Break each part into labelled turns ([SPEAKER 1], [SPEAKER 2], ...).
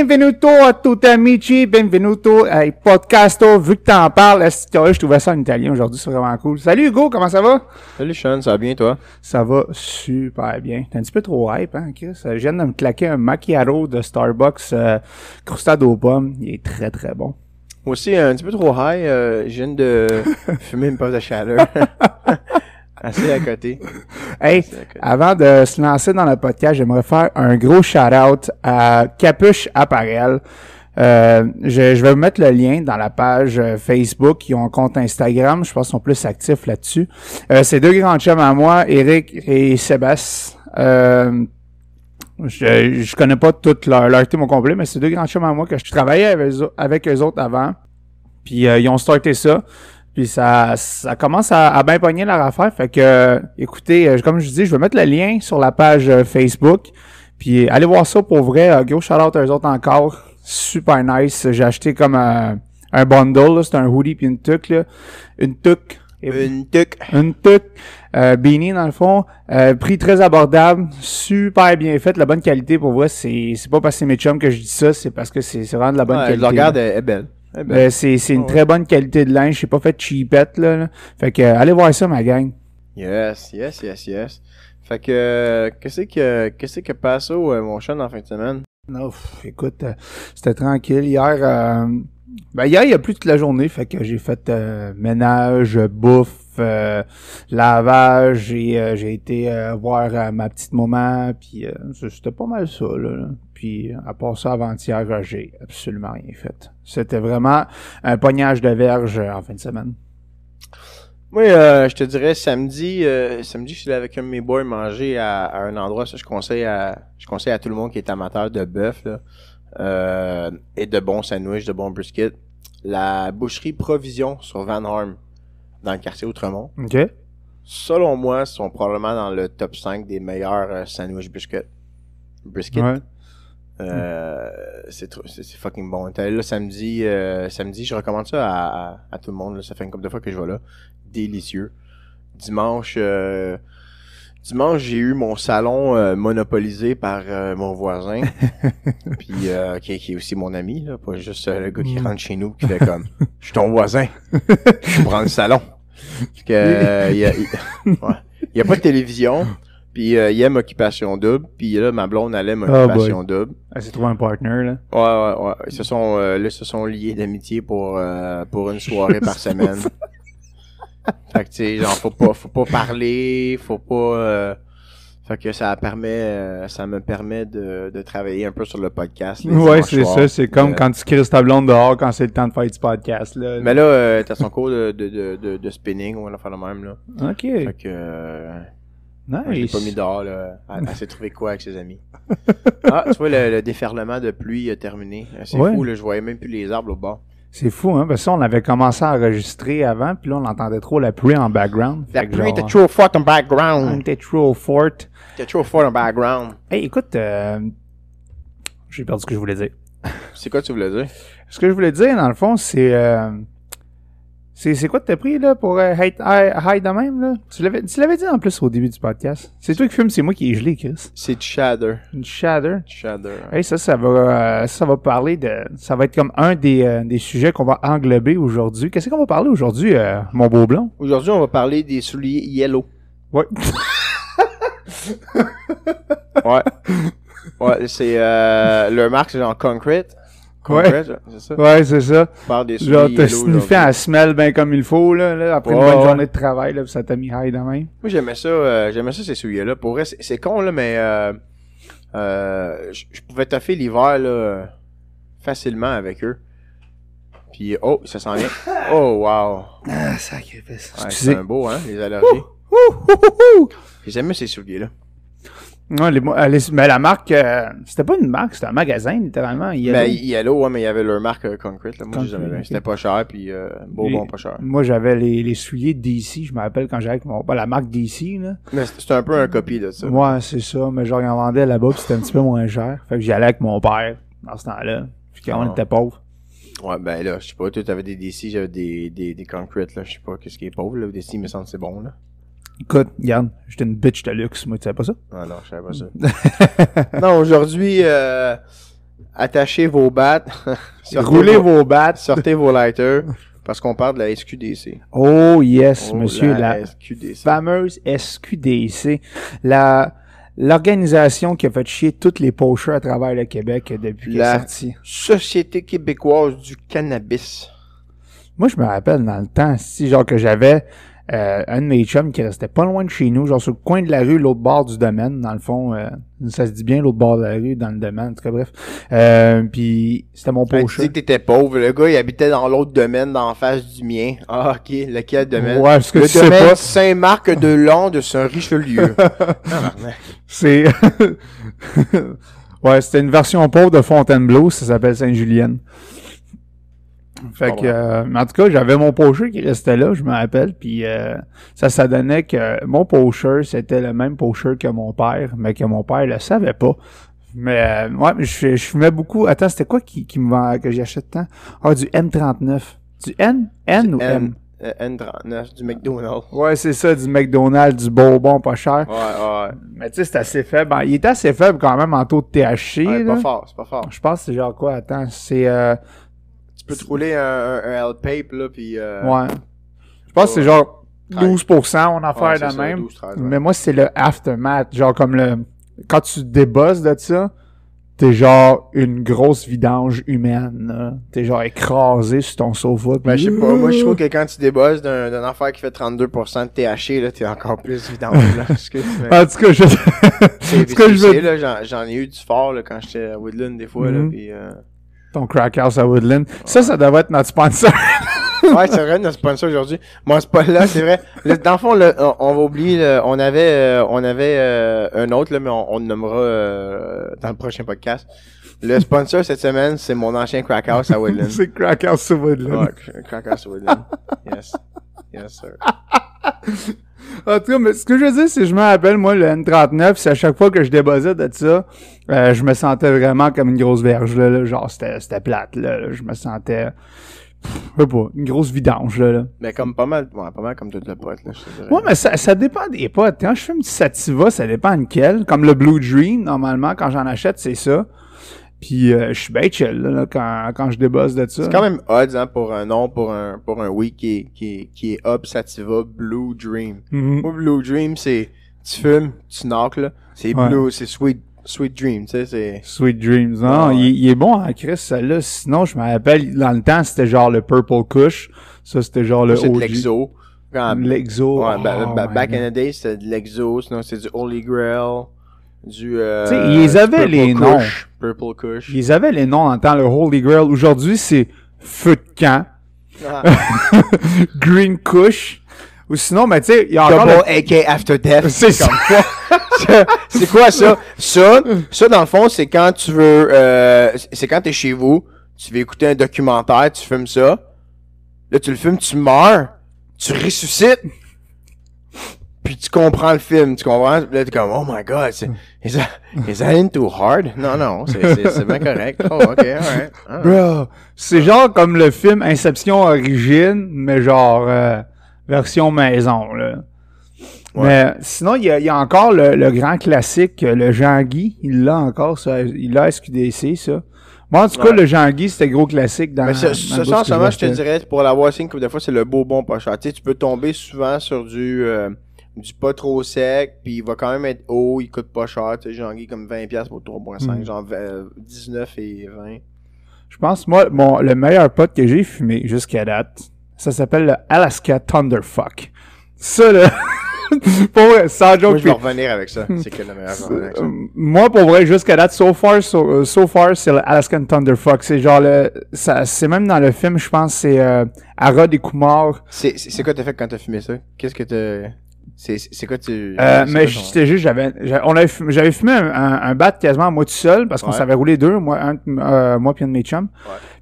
[SPEAKER 1] Benvenuto à tutti amici, benvenuto ai podcast, Vu que t'en parles, je trouvais ça en italien aujourd'hui, c'est vraiment cool. Salut Hugo, comment ça va?
[SPEAKER 2] Salut Sean, ça va bien toi?
[SPEAKER 1] Ça va super bien. T'es un petit peu trop hype, hein, Chris? Euh, je viens de me claquer un macchiato de Starbucks Crustado euh, crustade aux pommes. Il est très très bon.
[SPEAKER 2] Moi aussi, un petit peu trop hype, euh, je viens de fumer une pause de chaleur. Assez à côté.
[SPEAKER 1] hey, avant de se lancer dans le podcast, j'aimerais faire un gros shout-out à Capuche Apparel. Euh, je, je, vais vous mettre le lien dans la page euh, Facebook. Ils ont un compte Instagram. Je pense qu'ils sont plus actifs là-dessus. Euh, c'est deux grands chums à moi, Eric et Sébastien. Euh, je, je connais pas toute leur, leur team au complet, mais c'est deux grands chums à moi que je travaillais avec, eux autres avant. Puis ils ont starté ça. Puis ça, ça commence à, à bien pogner leur affaire. Fait que, euh, écoutez, euh, comme je dis, je vais mettre le lien sur la page euh, Facebook. Puis allez voir ça pour vrai. Go shout-out à eux autres encore. Super nice. J'ai acheté comme un, bundle. C'est un hoodie puis une tuque. Une tuque. Une tuque. Une tuque. Euh, dans le fond. prix très abordable. Super bien fait. La bonne qualité pour vrai. C'est pas parce que c'est mes chums que je dis ça. C'est parce que c'est vraiment de la bonne qualité. Je regarde, est belle. Eh ben, euh, c'est une très bonne qualité de linge. Je pas fait cheapette. Là, Fait que, euh, allez voir ça, ma gang.
[SPEAKER 2] Yes, yes, yes, yes. Fait que, euh, qu'est-ce que, qu'est-ce que passe au mon chien en fin de semaine?
[SPEAKER 1] Non, écoute, c'était tranquille. Hier, ben, hier, il y a plus toute la journée, fait que j'ai fait ménage, bouffe, euh, lavage lavage, euh, j'ai été euh, voir ma petite maman, puis c'était pas mal ça. Puis à part ça, avant-hier, j'ai absolument rien fait. C'était vraiment un pognage de verge en fin de semaine.
[SPEAKER 2] oui je te dirais samedi, samedi, je suis allé avec un de mes boys manger à, un endroit, je conseille à je conseille à tout le monde qui est amateur de bœuf et de bons sandwichs, de bons briskets. La boucherie Provision sur Van Horn dans le quartier Outremont. OK. Selon moi, sont probablement dans le top 5 des meilleurs euh, sandwich biscuits. Brisket. Euh, c'est, fucking bon. samedi, euh, samedi, je recommande ça à, tout le monde. Ça fait une couple de fois que je vais là. Délicieux. Dimanche, dimanche j'ai eu mon salon monopolisé par mon voisin, puis qui, est aussi mon ami, pas juste le gars qui mm. rentre chez nous qui fait comme, je suis ton voisin, je prends le salon que euh, il n'y a, pas de télévision. Puis euh, il aime Occupation Double. Puis là, ma blonde, elle aime ah, Occupation Double.
[SPEAKER 1] Elle s'est trouvée un partner, là.
[SPEAKER 2] Ouais, ouais, ouais. Ils se sont, euh, là, sont liés d'amitié pour, pour une soirée par semaine. fait que, tu sais, genre, faut pas, faut pas parler, faut pas fait que ça permet, euh, ça me permet de, de, travailler un peu sur le podcast. Ouais, c'est ça. C'est comme euh, quand
[SPEAKER 1] tu crises ta blonde dehors quand c'est le temps de faire du podcast. Là. Mais là, tu
[SPEAKER 2] euh, t'as son cours de, de, de, spinning, on va faire le même. Là. OK. Fait que. nice. pas mis dehors. Là. Elle, s'est trouvée quoi avec ses amis? ah, tu vois, le, déferlement de pluie a terminé. C'est fou, là, je voyais même plus les arbres au bord.
[SPEAKER 1] C'est fou, hein? Parce ben, que ça, on avait commencé à enregistrer avant, puis là, on entendait trop la pluie en background. La pluie était trop forte en background. Elle était trop forte. T'es trop forte en background. Hey, écoute, euh,
[SPEAKER 2] j'ai perdu ce que je voulais dire. C'est quoi que tu voulais dire?
[SPEAKER 1] Ce que je voulais dire, dans le fond, c'est... Euh, c'est quoi que t'as pris là pour euh, de même là? Tu l'avais dit en plus au début du podcast. C'est toi qui fumes, c'est moi qui ai gelé, Chris. C'est shatter. Une shatter? ça, ça va euh, ça va parler de. Ça va être comme un euh, des, sujets qu'on va englober aujourd'hui. Qu'est-ce qu'on va parler aujourd'hui, euh, mon beau
[SPEAKER 2] blanc Aujourd'hui, on va parler des souliers yellow. Ouais. ouais. Ouais, c'est euh, leur marque, c'est en « Concrete. Ouais, c'est ça. Ouais, c'est ça. Par des à
[SPEAKER 1] la bien comme il faut, là, après une bonne journée de travail, là, ça t'a mis high de même.
[SPEAKER 2] Moi, j'aimais ça, euh, j'aimais ça, ces souliers-là. Pour c'est con, là, mais, euh, euh, je pouvais taffer l'hiver, là, facilement avec eux. Puis, oh, ça sent bien Oh, wow. Ah, c'est un beau, hein, les allergies. J'aimais ces souliers-là.
[SPEAKER 1] Ouais, euh, mais la marque, euh, c'était pas une marque, c'était un magasin, littéralement. Yellow. Ben,
[SPEAKER 2] Yellow, ouais, mais il y avait leur marque euh, Concrete. Là. Moi, okay. C'était pas cher, puis beau, bon, pas cher.
[SPEAKER 1] Moi, j'avais les, les souliers DC, je me rappelle quand j'allais avec mon, père, la marque DC. Là.
[SPEAKER 2] Mais c'était un peu un copie de ça. Ouais,
[SPEAKER 1] c'est ça, mais j'en vendais là-bas, puis c'était un petit peu moins cher. Fait que j'y allais avec mon
[SPEAKER 2] père dans ce temps-là, puis quand on ah. était pauvre. Ouais, ben là, je sais pas, toi, avais des DC, j'avais des, des, des Concrete, là, je sais pas, qu'est-ce qui est pauvre, là, DC, il me semble c'est bon, là.
[SPEAKER 1] Écoute, regarde, j'étais une bitch de luxe, moi, tu savais pas ça? Ah non,
[SPEAKER 2] je savais pas ça. non, aujourd'hui, euh, attachez vos battes, roulez vos battes, sortez vos lighters, parce qu'on parle de la SQDC.
[SPEAKER 1] Oh yes, oh, monsieur, la,
[SPEAKER 2] SQDC. fameuse SQDC.
[SPEAKER 1] La... L'organisation qui a fait chier toutes les pocheurs à travers le Québec
[SPEAKER 2] depuis la sortie. Société québécoise du cannabis. Moi,
[SPEAKER 1] je me rappelle dans le temps, si genre que j'avais, euh, un de mes chums qui restait pas loin de chez nous, genre sur le coin de la rue, l'autre bord du domaine, dans le fond, euh, ça se dit bien l'autre bord de la rue, dans le domaine, en tout cas, bref. Euh, puis c'était mon poche. Tu
[SPEAKER 2] t'étais pauvre, le gars il habitait dans l'autre domaine, d'en face du mien. Ah ok, lequel domaine? Ouais, que le domaine Saint-Marc de Londres de Saint-Richelieu. C'est...
[SPEAKER 1] ouais, c'était une version pauvre de Fontainebleau, ça s'appelle Saint-Julienne. Fait que, euh, en tout cas, j'avais mon pocher qui restait là, je me rappelle, puis euh, ça, ça donnait que mon pocher, c'était le même pocher que mon père, mais que mon père le savait pas. Mais, euh, ouais, je, fumais beaucoup. Attends, c'était quoi qui, qui me vend, que j'achète tant? Ah, du M39. Du N? N ou M?
[SPEAKER 2] N39, du McDonald's. Ouais, c'est ça, du
[SPEAKER 1] McDonald's, du bonbon pas cher. Ouais,
[SPEAKER 2] ouais. Mais tu sais, c'est assez faible. Ben,
[SPEAKER 1] il est assez faible quand même en taux de THC. pas
[SPEAKER 2] fort, c'est pas fort.
[SPEAKER 1] Je pense que c'est genre quoi? Attends, c'est
[SPEAKER 2] peux te rouler un, L-Pape, là, puis... Euh, ouais.
[SPEAKER 1] Je pense que c'est genre 12%, en affaire la même. Mais moi, c'est le aftermath, genre comme le... Quand tu débosses de ça, t'es genre une grosse vidange humaine. T'es genre écrasé sur ton sofa. Ben, je sais pas. Moi, je trouve que
[SPEAKER 2] quand tu débosses d'un, affaire qui fait 32% de TH, là, t'es encore plus vidange, là. En tout cas, je... c'est, je là, j'en, ai eu du fort, là, quand j'étais à Woodland, des fois, là, mm-hmm. pis, euh...
[SPEAKER 1] Ton crack house à Woodland. Ça, ça doit être notre sponsor.
[SPEAKER 2] ouais, c'est vrai, notre sponsor aujourd'hui. Mon pas là, c'est vrai. dans le fond, on, va oublier, on avait, euh, on avait euh, un autre, là, mais on, on le nommera euh, dans le prochain podcast. Le sponsor cette semaine, c'est mon ancien crack house à Woodland. c'est crack house à Woodland. crack house à Woodland. yes. Yes, sir. En tout cas, mais ce que je veux dire, c'est que
[SPEAKER 1] je me rappelle, moi, le N39, c'est à chaque fois que je débossais de ça, euh, je me sentais vraiment comme une grosse verge, là, genre, c'était plate, là, je me sentais, je sais pas, une grosse vidange, là.
[SPEAKER 2] Mais comme pas mal, pas mal comme toute la pote, là, Ouais, mais ça, ça dépend des
[SPEAKER 1] potes. Quand je fais une sativa, ça dépend de quelle. Comme le Blue Dream, normalement, quand j'en achète, c'est ça. Puis euh, je suis bien quand, quand je débosse de ça. C'est quand même
[SPEAKER 2] odd hein, pour un nom, pour un, pour un oui qui est, qui, est, qui Blue Dream. Mm-hmm. Blue Dream, c'est tu fumes, tu knock, c'est Blue, c'est Sweet Sweet Dream, tu sais, c'est... Sweet Dreams,
[SPEAKER 1] non, ah, Il, est bon en hein, Chris, celle-là, sinon, je me rappelle, dans le temps, c'était genre le Purple Kush, ça, c'était genre le C'est de
[SPEAKER 2] l'exo. L'exo, ouais, ah, Back in the day, c'était de l'exo, sinon, c'était du Holy Grail. Du, euh, ils avaient les noms. Purple Kush.
[SPEAKER 1] Ils avaient les noms En temps, le Holy Grail. Aujourd'hui, c'est Feu de camp. Ah.
[SPEAKER 2] Green Kush. Ou sinon, mais tu sais, il y a encore. Double AK After Death. C'est ça. c'est quoi ça? Ça, ça, dans le fond, c'est quand tu veux. Euh, c'est quand t'es chez vous, tu veux écouter un documentaire, tu fumes ça. Là, tu le fumes, tu meurs, tu ressuscites puis tu comprends le film, tu comprends, là, es comme, oh my god, c'est, mm. is that, in too hard? Non, non, c'est bien correct. Oh, ok, All right. Bro,
[SPEAKER 1] c'est genre comme le film Inception Origine, mais genre, euh, version maison, là. Mais sinon, il y, a, encore le, grand classique, le Jean-Guy, il l'a encore, il l'a SQDC, ça. bon, en tout cas, le Jean-Guy, c'était gros classique dans Mais ce, ce sens, je te dirais,
[SPEAKER 2] pour la signé des des fois, c'est le beau bon pas Tu, sais, tu peux tomber souvent sur du... Euh, du pas trop sec, puis il va quand même être haut, il coûte pas cher. Tu sais, ai comme 20$ pour 3,5$, hmm. genre 19 et 20.
[SPEAKER 1] Je pense, moi, le meilleur pot que j'ai fumé jusqu'à date, ça s'appelle le Alaska Thunderfuck. Ça, là. pour vrai, sans joke. Moi, je vais revenir avec ça.
[SPEAKER 2] C'est que le meilleur euh,
[SPEAKER 1] Moi, pour vrai, jusqu'à date, so far, so, euh, far, c'est le Alaska Thunderfuck. C'est genre le, ça, c'est même dans le film, je pense, c'est, euh, Arad
[SPEAKER 2] et des Kumar. C'est, c'est quoi t'as fait quand t'as fumé ça? Qu'est-ce que t'as... C'est quoi tu. Euh, mais c'était
[SPEAKER 1] juste, j'avais j'avais fumé un, un, bat quasiment moi tout seul parce qu'on s'avait roulé deux, moi, un, euh, moi un de mes chums.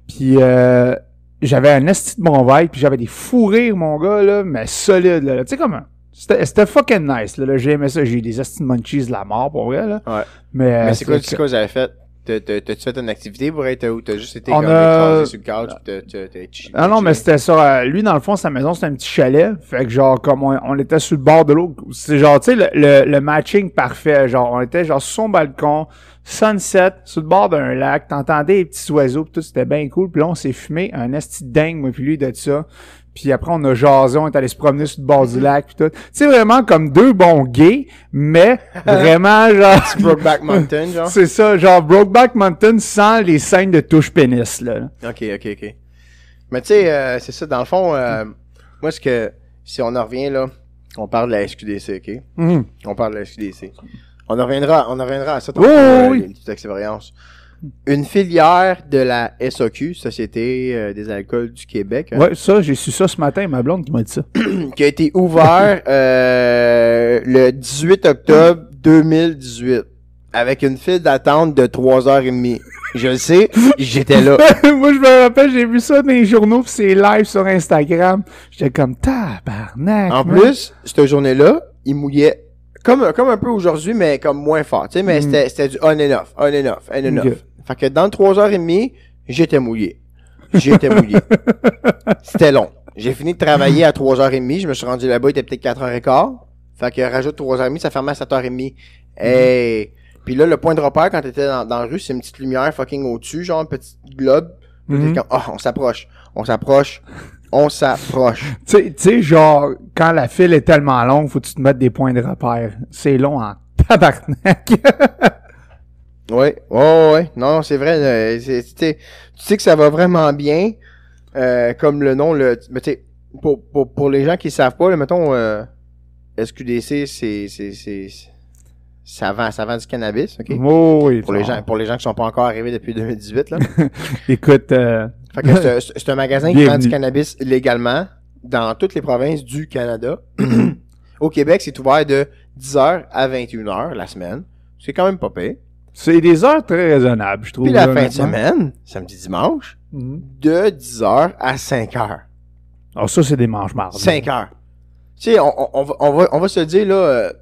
[SPEAKER 1] Puis euh, j'avais un esti de bon vibe, puis j'avais des fous mon gars, là, mais solide, là. Tu sais comment? C'était fucking nice, là. là j'ai aimé ça. J'ai eu des esti de munchies de la mort pour vrai, là. Ouais. Mais, mais c'est quoi, quoi
[SPEAKER 2] que j'avais fait? T'as-tu fait une activité pour être ou t'as juste été comme sur le couch t'as Ah non, mais
[SPEAKER 1] c'était ça. Euh, lui, dans le fond, sa maison, c'était un petit chalet. Fait que genre, comme on, était sous le bord de l'eau, c'est genre, tu sais, le, le, matching parfait. Genre, on était genre sur son balcon, sunset, sur le bord d'un lac. T'entendais les petits oiseaux, pis tout, c'était bien cool. Puis là, on s'est fumé un esti dingue, moi, puis lui, de ça. Puis après, on a jason on est allé se promener sur le bord du lac, puis tout. C'est vraiment comme deux bons gays, mais vraiment, genre... Brokeback Mountain, genre? C'est ça, genre Brokeback Mountain sans les scènes de touche pénis, là.
[SPEAKER 2] OK, OK, OK. Mais tu sais, euh, c'est ça, dans le fond, euh, moi, ce que... Si on en revient, là, on parle de la SQDC, OK? Mhm. On parle de la SQDC. On en reviendra, on en reviendra à ça. Oui, Une euh, petite expérience une filière de la SOQ, Société euh, des alcools du Québec. Hein. ouais,
[SPEAKER 1] ça, j'ai su ça ce matin, ma blonde qui m'a dit ça.
[SPEAKER 2] qui a été ouvert euh, le 18 octobre 2018 avec une file d'attente de 3h30. Je le sais, j'étais là. Moi, je me rappelle, j'ai vu ça dans les journaux, c'est live sur
[SPEAKER 1] Instagram. J'étais comme tabarnak.
[SPEAKER 2] En plus, cette journée-là, il mouillait comme, comme un peu aujourd'hui, mais comme moins fort. Tu sais, mais mm. c'était, c'était du on and off, on and off, on and off. Fait que dans 3 et 30 j'étais mouillé. J'étais mouillé. c'était long. J'ai fini de travailler à 3 et 30 Je me suis rendu là-bas, il était peut-être h quart. Fait que rajoute 3h30, ça fermait à 7h30. Mm-hmm. Et puis là, le point de repère quand t'étais dans, dans la rue, c'est une petite lumière fucking au-dessus, genre un petit globe. Mm-hmm. Oh, on s'approche. On s'approche on s'approche.
[SPEAKER 1] tu sais, genre, quand la file est tellement longue, faut que tu te mettes des points de repère.
[SPEAKER 2] C'est long en tabarnak. oui, oui, ouais, non, c'est vrai. Euh, tu sais que ça va vraiment bien, euh, comme le nom, le, mais tu pour, pour, pour, les gens qui savent pas, là, mettons, euh, SQDC, c'est, c'est, ça vend, ça vend du cannabis, ok?
[SPEAKER 1] oui, pour, les gens,
[SPEAKER 2] pour les gens qui sont pas encore arrivés depuis 2018, là.
[SPEAKER 1] Écoute, euh,
[SPEAKER 2] c'est, un magasin qui vend du cannabis légalement dans toutes les provinces du Canada. Au Québec, c'est ouvert de 10h à 21h la semaine. C'est quand même pas payé. C'est des heures très raisonnables, je trouve. Puis la fin de semaine, samedi, dimanche, mhm. de 10h à 5h. Ah, Alors ça, c'est des manches mardi. 5h. Tu sais, on, va, se dire, là, euh,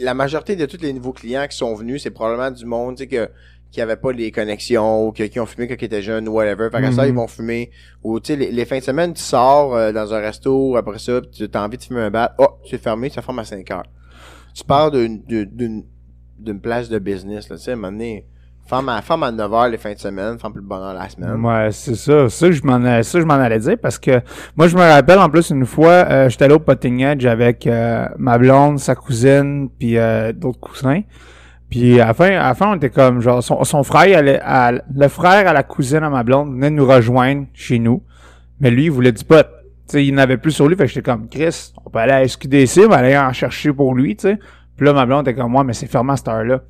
[SPEAKER 2] la majorité de tous les nouveaux clients qui sont venus, c'est probablement du monde, tu sais, que qui n'avaient pas les connexions ou qui ont fumé quand ils étaient jeunes ou whatever. Fait que ça, ils mhm. vont fumer. Ou tu sais, les, les, fins de semaine, tu sors euh, dans un resto, après ça, tu as envie de fumer un bat. Oh, tu fermé, ça ferme à 5 heures. Tu pars d'une place de business, là, tu sais, à un moment donné, Femme à, femme à 9 h les fins de semaine, femme plus le bonheur la semaine.
[SPEAKER 1] Ouais, c'est ça. Ça, je m'en, ça, je m'en allais dire parce que moi, je me rappelle en plus une fois, euh, j'étais allé au Potting Edge avec euh, ma blonde, sa cousine, puis d'autres cousins. Puis à la, fin, à fin, on était comme, genre, son, son frère, allait à, le frère à la cousine à ma blonde venait nous rejoindre chez nous. Mais lui, il voulait du pot. sais, il n'avait plus sur lui. Fait que j'étais comme, Chris, on peut aller à SQDC, va aller en chercher pour lui, tu sais. Puis là, ma blonde était comme, moi, mais c'est fermé à cette heure-là.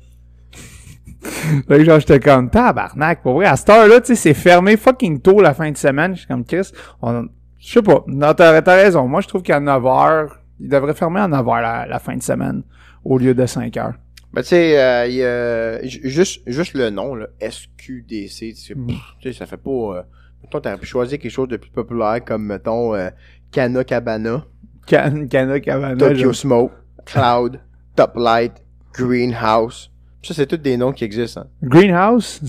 [SPEAKER 1] Là, genre, j'étais comme, tabarnak, pour vrai, à cette heure-là, tu sais, c'est fermé fucking tôt la fin de semaine. suis comme, Chris, on, je sais pas. Non, t'as, raison. Moi, je trouve qu'à 9h, il devrait fermer à 9h la, la fin de semaine, au lieu de 5h.
[SPEAKER 2] Ben, tu sais, euh, juste, juste le nom, là, SQDC, mm. tu sais, ça fait pas. Euh, mettons, t'aurais pu choisir quelque chose de plus populaire comme, mettons, euh, Cabana. Can, Cabana. Tokyo Smoke, Cloud, Top Light, Greenhouse. Ça, c'est tous des noms qui existent. Hein. Greenhouse?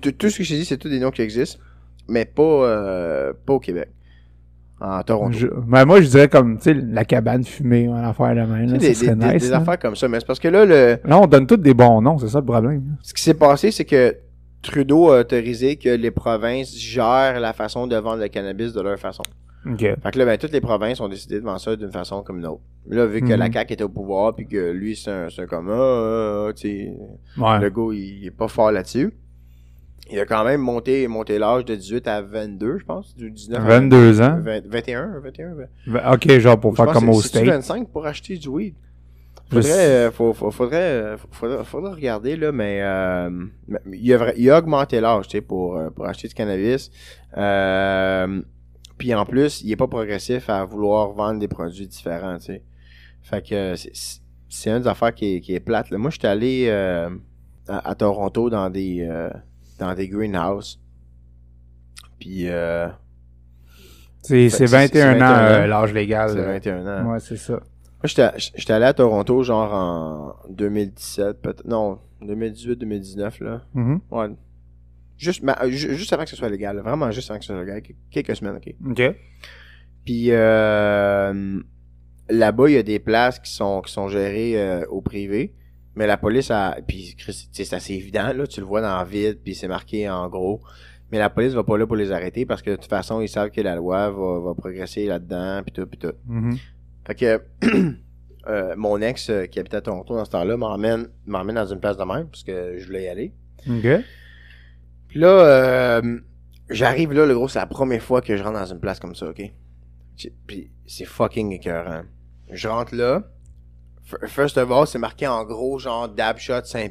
[SPEAKER 2] tout ce que j'ai dit, c'est tous des noms qui existent, mais pas, euh, pas au Québec en Toronto.
[SPEAKER 1] Ben, moi, je dirais comme, tu sais, la cabane fumée, on affaire la même. Là, des, des, affaires
[SPEAKER 2] comme ça, mais c'est parce que là, le...
[SPEAKER 1] on donne tous des bons noms, c'est ça le problème.
[SPEAKER 2] Ce qui s'est passé, c'est que Trudeau a autorisé que les provinces gèrent la façon de vendre le cannabis de leur façon. Fait que là, ben, toutes les provinces ont décidé de vendre ça d'une façon comme une autre. Là, vu que la mhm. CAQ était au pouvoir, puis que lui, c'est un, un comme, euh, tu sais, le gars, il est pas fort là-dessus il a quand même monté, monté l'âge de 18 à 22, je pense. Du 19 22 ans? 21, 21. OK, genre pour faire comme au state. 25 pour acheter du weed. Euh, faudrait, faudrait, regarder, là, mais euh, il, a, il, a, augmenté l'âge tu pour, euh, pour acheter du cannabis. Puis en plus, il n'est pas progressif à vouloir vendre des produits différents. sais. Fait que c'est une des affaires qui est, plate. Moi, j'étais allé à, Toronto dans des dans des greenhouses. Puis. Euh,
[SPEAKER 1] c'est 21, ans, euh, l'âge légal. C'est 21 euh. ans. Ouais, c'est
[SPEAKER 2] ça. Moi, j'étais allé à Toronto, genre en 2017, peut-être. Non, 2018-2019, là. Mm-hmm. Ouais. Juste, euh, juste avant que ce soit légal, vraiment juste avant que ce soit légal, quelques semaines, ok. Ok. Puis euh, là-bas, il y a des places qui sont, qui sont gérées au privé. Mais la police a. Puis, c'est assez évident, là. Tu le vois dans le vide puis c'est marqué en gros. Mais la police va pas là pour les arrêter parce que de toute façon, ils savent que la loi va, va progresser là-dedans, puis tout, puis tout. Mm-hmm. Fait que. Euh, mon ex euh, qui habitait à Toronto dans ce temps-là m'emmène m'emmène dans une place de même parce que je voulais y aller. OK. Puis là, euh, j'arrive là, le gros, c'est la première fois que je rentre dans une place comme ça, ok? Puis c'est fucking écœurant. Je rentre là, First of all, c'est marqué en gros, genre, dab shot 5$.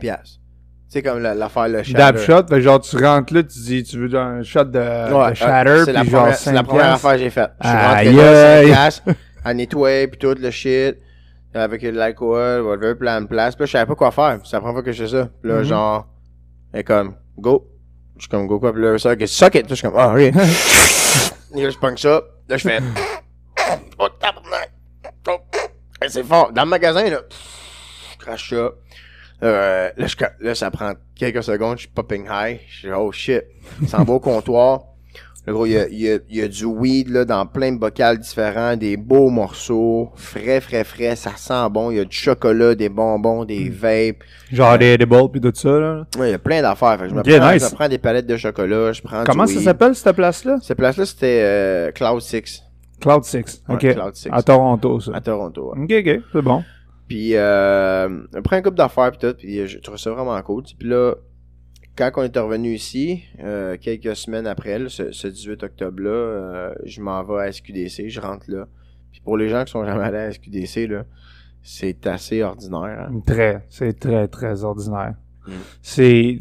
[SPEAKER 2] C'est comme l'affaire le shatter. Dab shot, fait, genre tu
[SPEAKER 1] rentres là, tu dis tu veux un shot de, ouais, shatter, puis genre C'est la première affaire que j'ai faite. Je rentre là, 5
[SPEAKER 2] à nettoyer, puis tout le shit, avec de l'alcool, whatever, plein de place. Puis là, je savais pas quoi faire. C'est la première fois que je fais ça. Puis là, mm -hmm. genre, et comme, go. Je suis comme, go quoi? Puis là, ça, que suck it. je suis comme, ah, oh, ok. là, je punk ça. Là, je fais, oh, eh, c'est fort. Dans le magasin, là, crache ça. Euh, là, ça prend quelques secondes, je suis popping high. Je suis oh shit. c'est va au comptoir. Le gros, il y a, du weed dans plein de bocals différents, des beaux morceaux, frais, frais, frais, ça sent bon. Il y a du chocolat, des bonbons, des hmm. vapes. Genre des,
[SPEAKER 1] euh, des balles puis tout ça. Là.
[SPEAKER 2] il y a plein d'affaires. je, me prends, je prends des palettes de chocolat, je prends Comment ça s'appelle cette place-là? Cette place-là, c'était Cloud euh, 6. Cloud 6. OK. À Toronto, ça. À Toronto, OK, OK. C'est bon. Puis, euh, un couple d'affaires, peut tout. Puis, euh, je trouve ça vraiment cool. Puis là, quand on est revenu ici, euh, quelques semaines après, ce, 18 octobre-là, euh, je m'en vais à SQDC, je rentre là. Puis pour les gens qui sont jamais allés à SQDC, là, c'est assez ordinaire. Hein. Très,
[SPEAKER 1] c'est très, très ordinaire. Mm. C'est,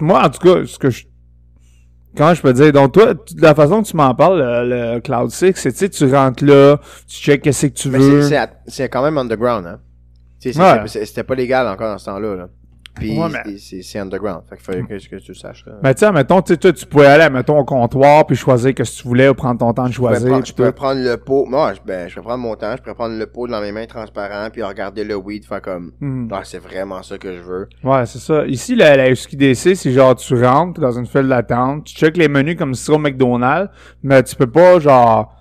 [SPEAKER 1] moi, en tout cas, ce que je Comment je peux dire? Donc, toi, la façon que tu m'en parles, le, Cloud 6, c'est, tu rentres là, tu checkes qu'est-ce que tu veux.
[SPEAKER 2] C'est, quand même underground, hein? C'était pas légal encore dans ce temps-là. Là. Puis c'est underground. Fait mm. que que, tu saches. Mais tiens,
[SPEAKER 1] mettons, tu tu pouvais aller, mettons, au comptoir, puis choisir que tu voulais, ou prendre ton temps de choisir. tu peux
[SPEAKER 2] prendre le pot. Moi, je, ben, je peux prendre mon temps, je peux prendre le pot dans mes mains transparents puis regarder le weed, faire comme, mm. ah, c'est vraiment ça que je veux.
[SPEAKER 1] Ouais, c'est ça. Ici, la, la SQDC, c'est genre, tu rentres dans une file d'attente, tu check les menus comme si c'était au McDonald's, mais tu peux pas, genre,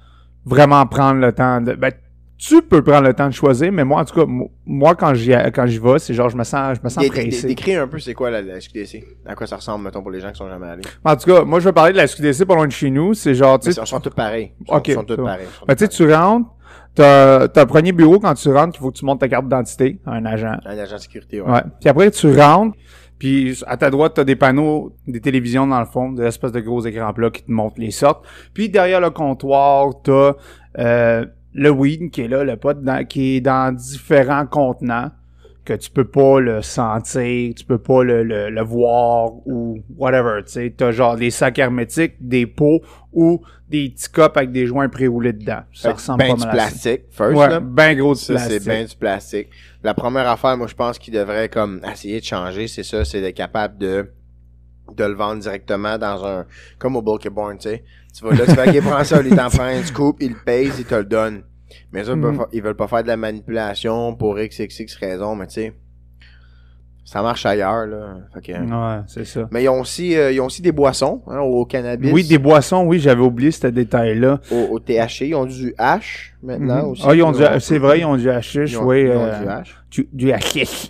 [SPEAKER 1] vraiment prendre le temps de, ben, tu peux prendre le temps de choisir, mais moi, en tout cas, moi, quand j'y, quand j'y vais, c'est genre, je me sens, je me sens pressé. Décris
[SPEAKER 2] un peu c'est quoi la, SQDC. À quoi ça ressemble, mettons, pour les gens qui sont jamais allés.
[SPEAKER 1] En tout cas, moi, je vais parler de la SQDC pas loin de chez nous. C'est genre, tu sais. Ils sont tous pareils. Ok. Ils sont tous pareils. Mais tu sais, tu rentres, t'as, t'as un premier bureau quand tu rentres il faut que tu montes ta carte d'identité à un agent. Un agent
[SPEAKER 2] de sécurité, ouais. ouais. Puis après, tu
[SPEAKER 1] rentres. Puis à ta droite, t'as des panneaux, des télévisions dans le fond, des espèces de gros écrans plats qui te montrent les sortes. Puis derrière le comptoir, t'as euh, le weed qui est là, le pot, qui est dans différents contenants que tu peux pas le sentir, tu peux pas le, le, voir ou whatever. Tu as genre des sacs hermétiques, des pots ou des petits cups avec des joints pré préroulés dedans. Ça ressemble pas ben mal du plastique, first, ouais, Ben gros plastique. C'est ben
[SPEAKER 2] du plastique. La première affaire, moi, je pense qu'il devrait comme essayer de changer, c'est ça, c'est d'être capable de de le vendre directement dans un comme au Bulky Born, tu sais tu vas là, tu fais qu'il prend ça, il t'en prend, il coupe, il le pèse, il te le donne. Mais ça, ils mm. veulent pas faire de la manipulation pour XXX raison, mais tu sais, ça marche ailleurs, là. ouais, c'est ça. Mais ils ont aussi, euh, ils ont aussi des boissons, hein, au cannabis. Oui, des
[SPEAKER 1] boissons, oui, j'avais oublié ce détail-là.
[SPEAKER 2] Au, THC, ils ont du H maintenant mm-hmm. aussi. Ah, ils ont du, c'est vrai, ils ont du
[SPEAKER 1] H. oui. Euh, du H. Du,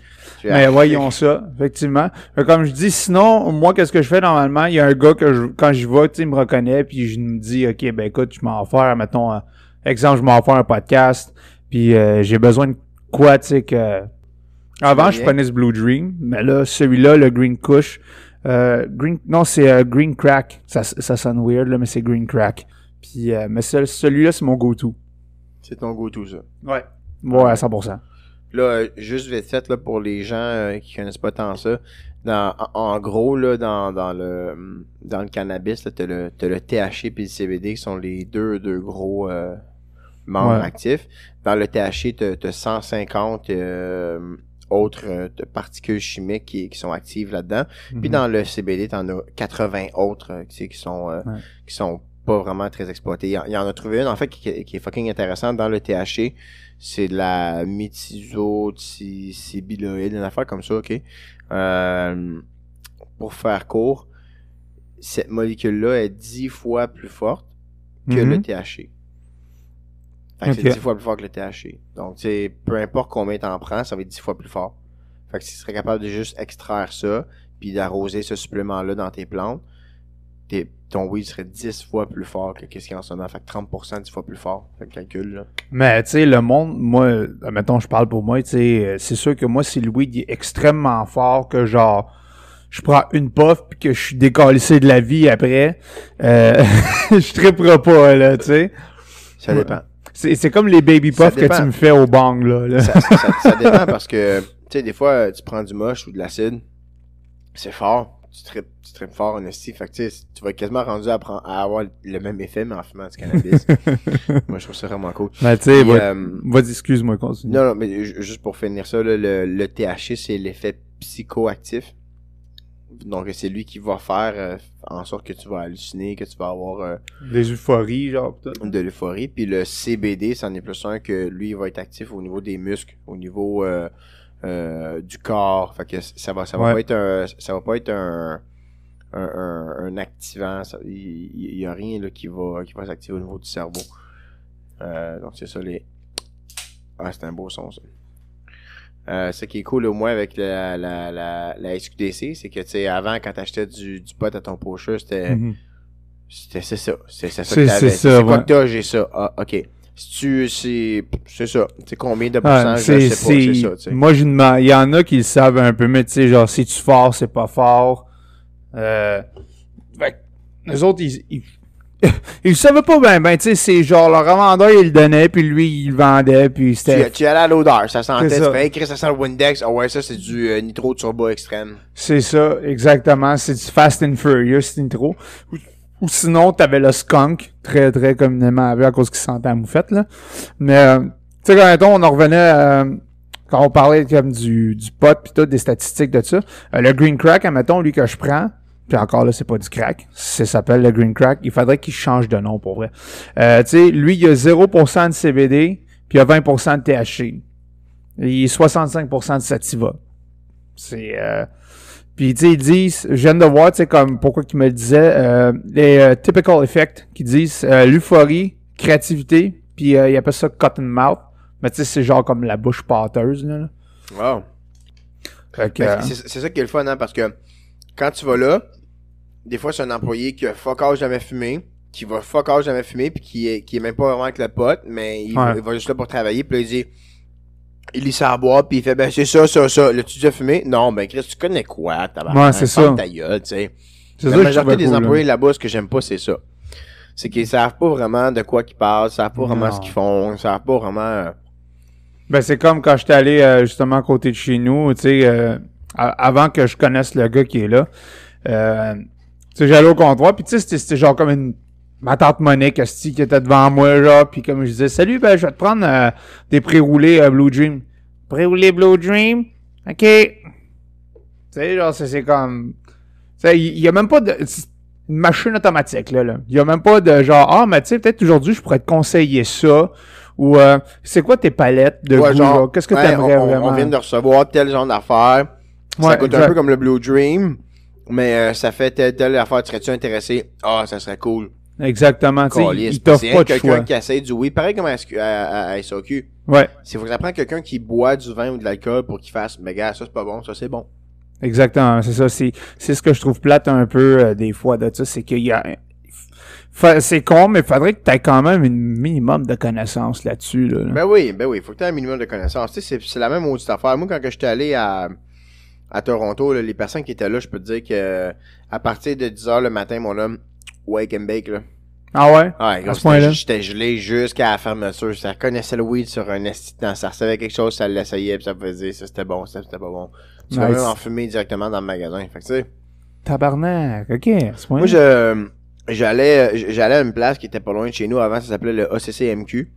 [SPEAKER 1] mais voyons ça, effectivement. Euh, comme je dis, sinon, moi, qu'est-ce que je fais normalement? Il y a un gars que quand je vois tu il me reconnaît, puis je me dis, OK, ben écoute, je m'en faire, mettons, euh, exemple, je m'en faire un podcast, puis euh, j'ai besoin de quoi, tu sais, que... Avant, je prenais ce Blue Dream, mais là, celui-là, le Green Cush, Green, non, c'est Green Crack. Ça, ça sonne weird, là, mais c'est Green Crack. Puis, mais celui-là, c'est mon go-to.
[SPEAKER 2] C'est ton go-to, ça? Ouais.
[SPEAKER 1] Ouais, à 100%.
[SPEAKER 2] Là, euh, juste vite fait, là, pour les gens qui euh, qui connaissent pas tant ça, en gros, là, dans, le, hum, dans le cannabis, tu as, le, THC et le CBD qui sont les deux, deux gros morts euh, membres actifs. Dans le THC, tu as, 150 autres particules chimiques qui, sont actives là-dedans. Puis mhm. dans le CBD, tu en as 80 autres qui sont qui sont pas vraiment très exploités. Il y, en, a trouvé une, en fait, qui est fucking intéressante dans le THC c'est de la biloïde, une affaire comme ça, ok? Euh, pour faire court, cette molécule-là est 10 fois plus forte que le mhm. THC. Fait que c'est 10 fois plus fort que le THC. Donc, tu peu importe combien tu en prends, ça va être 10 fois plus fort. Fait que si tu serais capable de juste extraire ça, puis d'arroser ce supplément-là dans tes plantes, ton weed serait 10 fois plus fort que qu'est-ce qu'il y a en ce moment. Fait que 30 dix fois plus fort. Fait le calcul, là.
[SPEAKER 1] Mais, tu sais, le monde, moi, mettons, je parle pour moi, tu sais, euh, c'est sûr que moi, si le weed est extrêmement fort, que genre, je prends une puff puis que je suis décalissé de la vie après, euh, je triperai pas, là, tu sais. Ça dépend. C'est comme les baby puffs que tu me fais au bang, là. ça dépend parce
[SPEAKER 2] que, tu sais, des fois, tu prends du moche ou de l'acide, c'est fort tu tripes, fort en esti. Fait que tu vas être quasiment rendu à, avoir le même effet, mais en fumant du cannabis. moi, je trouve ça vraiment cool. Mais ben, tu euh, vas-y, excuse-moi, continue. Non, non, mais juste pour finir ça, le, THC, c'est l'effet psychoactif. Donc, c'est lui qui va faire euh, en sorte que tu vas halluciner, que tu vas avoir. Euh, des euphories, genre, peut-être. De l'euphorie. Puis le CBD, c'en est plus un que lui, il va être actif au niveau des muscles, au niveau euh, du corps. Fait que ça va, ça va pas être un, ça va pas être un, un, un, activant. Il n'y a rien là, qui va, qui va s'activer au niveau du cerveau. Euh, donc c'est ça les. Ah, c'est un beau son ça. Euh, ce qui est cool au moins avec la, la, la, la SQDC, c'est que tu sais, avant, quand t'achetais du, du pot à ton pocheur, c'était. Mhm. C'était c'est ça. C'est ça que C'est j'ai ça. Ah, ok. C'est ça. C'est combien de pourcents, je sais pas. C'est ça, Moi, je demande.
[SPEAKER 1] Il y en a qui le savent un peu, mais tu sais, genre, si tu fort, c'est pas fort.
[SPEAKER 2] Euh, les autres, ils,
[SPEAKER 1] ils, le savaient pas bien. Ben, tu sais, c'est genre, le revendeur, il le donnait, puis lui, il le vendait, puis c'était. Tu, tu, allais à l'odeur,
[SPEAKER 2] ça sentait. Ça. Tu fais, ça sent le Windex. Ah ouais, ça, c'est du euh, nitro turbo extrême.
[SPEAKER 1] C'est ça, exactement. C'est du Fast and Furious nitro. Ou sinon, t'avais le skunk, très très communément vu à cause qu'il sentait la moufette, là. Mais, euh, tu sais, quand on en revenait, euh, quand on parlait comme du, du pot pis tout, des statistiques de ça, euh, le green crack, admettons, lui que je prends, puis encore là, c'est pas du crack, ça s'appelle le green crack, il faudrait qu'il change de nom pour vrai. tu sais, lui, il a 0% de CBD, puis il a 20% de THC. Il est 65% de sativa. C'est... Puis tu sais, ils disent, je viens de voir, tu sais, comme pourquoi qu'ils me le disaient, euh, les euh, typical effects qui disent euh, l'euphorie, créativité, puis ils appellent ça cotton mouth. Mais tu sais, c'est genre comme la bouche pâteuse, là.
[SPEAKER 2] Wow. Ben, c'est ça qui est le fun, hein, parce que quand tu vas là, des fois, c'est un employé qui a fuck jamais fumé, qui va fuck jamais fumé, puis qui est, qui est même pas vraiment avec le pote, mais il, va, juste là pour travailler, puis là, il dit il y ça à puis il fait, ben, c'est ça, ça, ça. Là, tu déjà fumé? Non, ben, Chris, tu connais quoi, tabac? »« Ouais, c'est ça. Ta gueule, tu sais. C'est La majorité des employés là-bas, ce que j'aime pas, c'est ça. C'est qu'ils savent pas vraiment de quoi qu'ils parlent, ils savent pas vraiment ce qu'ils font, ils savent pas vraiment. Euh,
[SPEAKER 1] ben, c'est comme quand j'étais allé, euh, justement, à côté de chez nous, tu sais, euh, avant que je connaisse le gars qui est là. sais, j'allais au comptoir, puis tu sais, c'était genre comme une ma tante Monique Asti qui était devant moi là, puis comme je disais salut ben je vais te prendre euh, des pré-roulés euh, Blue Dream. Pré-roulés Blue Dream. OK. Tu sais genre c'est comme il n'y a même pas de une machine automatique là Il y a même pas de genre ah mais tu sais peut-être aujourd'hui je pourrais te conseiller ça ou euh, c'est quoi tes palettes de genre qu'est-ce que tu aimerais vraiment On vient de
[SPEAKER 2] recevoir tel genre d'affaires. ça coûte un peu comme le Blue Dream mais ça fait telle telle affaire serais-tu intéressé Ah ça serait cool. Exactement. tu sais, Il t'offre pas de quelqu'un qui essaie du oui, pareil comme à, à, à Ouais. C'est faut que ça quelqu'un qui boit du vin ou de l'alcool pour qu'il fasse, mais gars, ça c'est pas bon, ça c'est bon.
[SPEAKER 1] Exactement, c'est ça. C'est, c'est ce que je trouve plate un peu euh, des fois de ça, c'est qu'il y a c'est con, mais il faudrait que tu aies quand même un minimum de connaissances là-dessus. Là.
[SPEAKER 2] Ben oui, ben oui, faut que tu aies un minimum de connaissances. Tu sais, c'est la même autre affaire. Moi, quand j'étais allé à, à Toronto, les personnes qui étaient là, je peux te dire que à partir de 10h le matin, mon homme, wake and bake, là. Ah ouais? Ouais, à là J'étais gelé jusqu'à la fermeture. Ça connaissait le weed sur un esti Ça recevait quelque chose, ça l'essayait, puis ça pouvait dire ça c'était bon, ça c'était pas bon. Tu vas même directement dans le magasin. Fait que tu sais.
[SPEAKER 1] Tabarnak, ok, Moi,
[SPEAKER 2] je, j'allais, j'allais à une place qui était pas loin de chez nous avant, ça s'appelait le ACCMQ.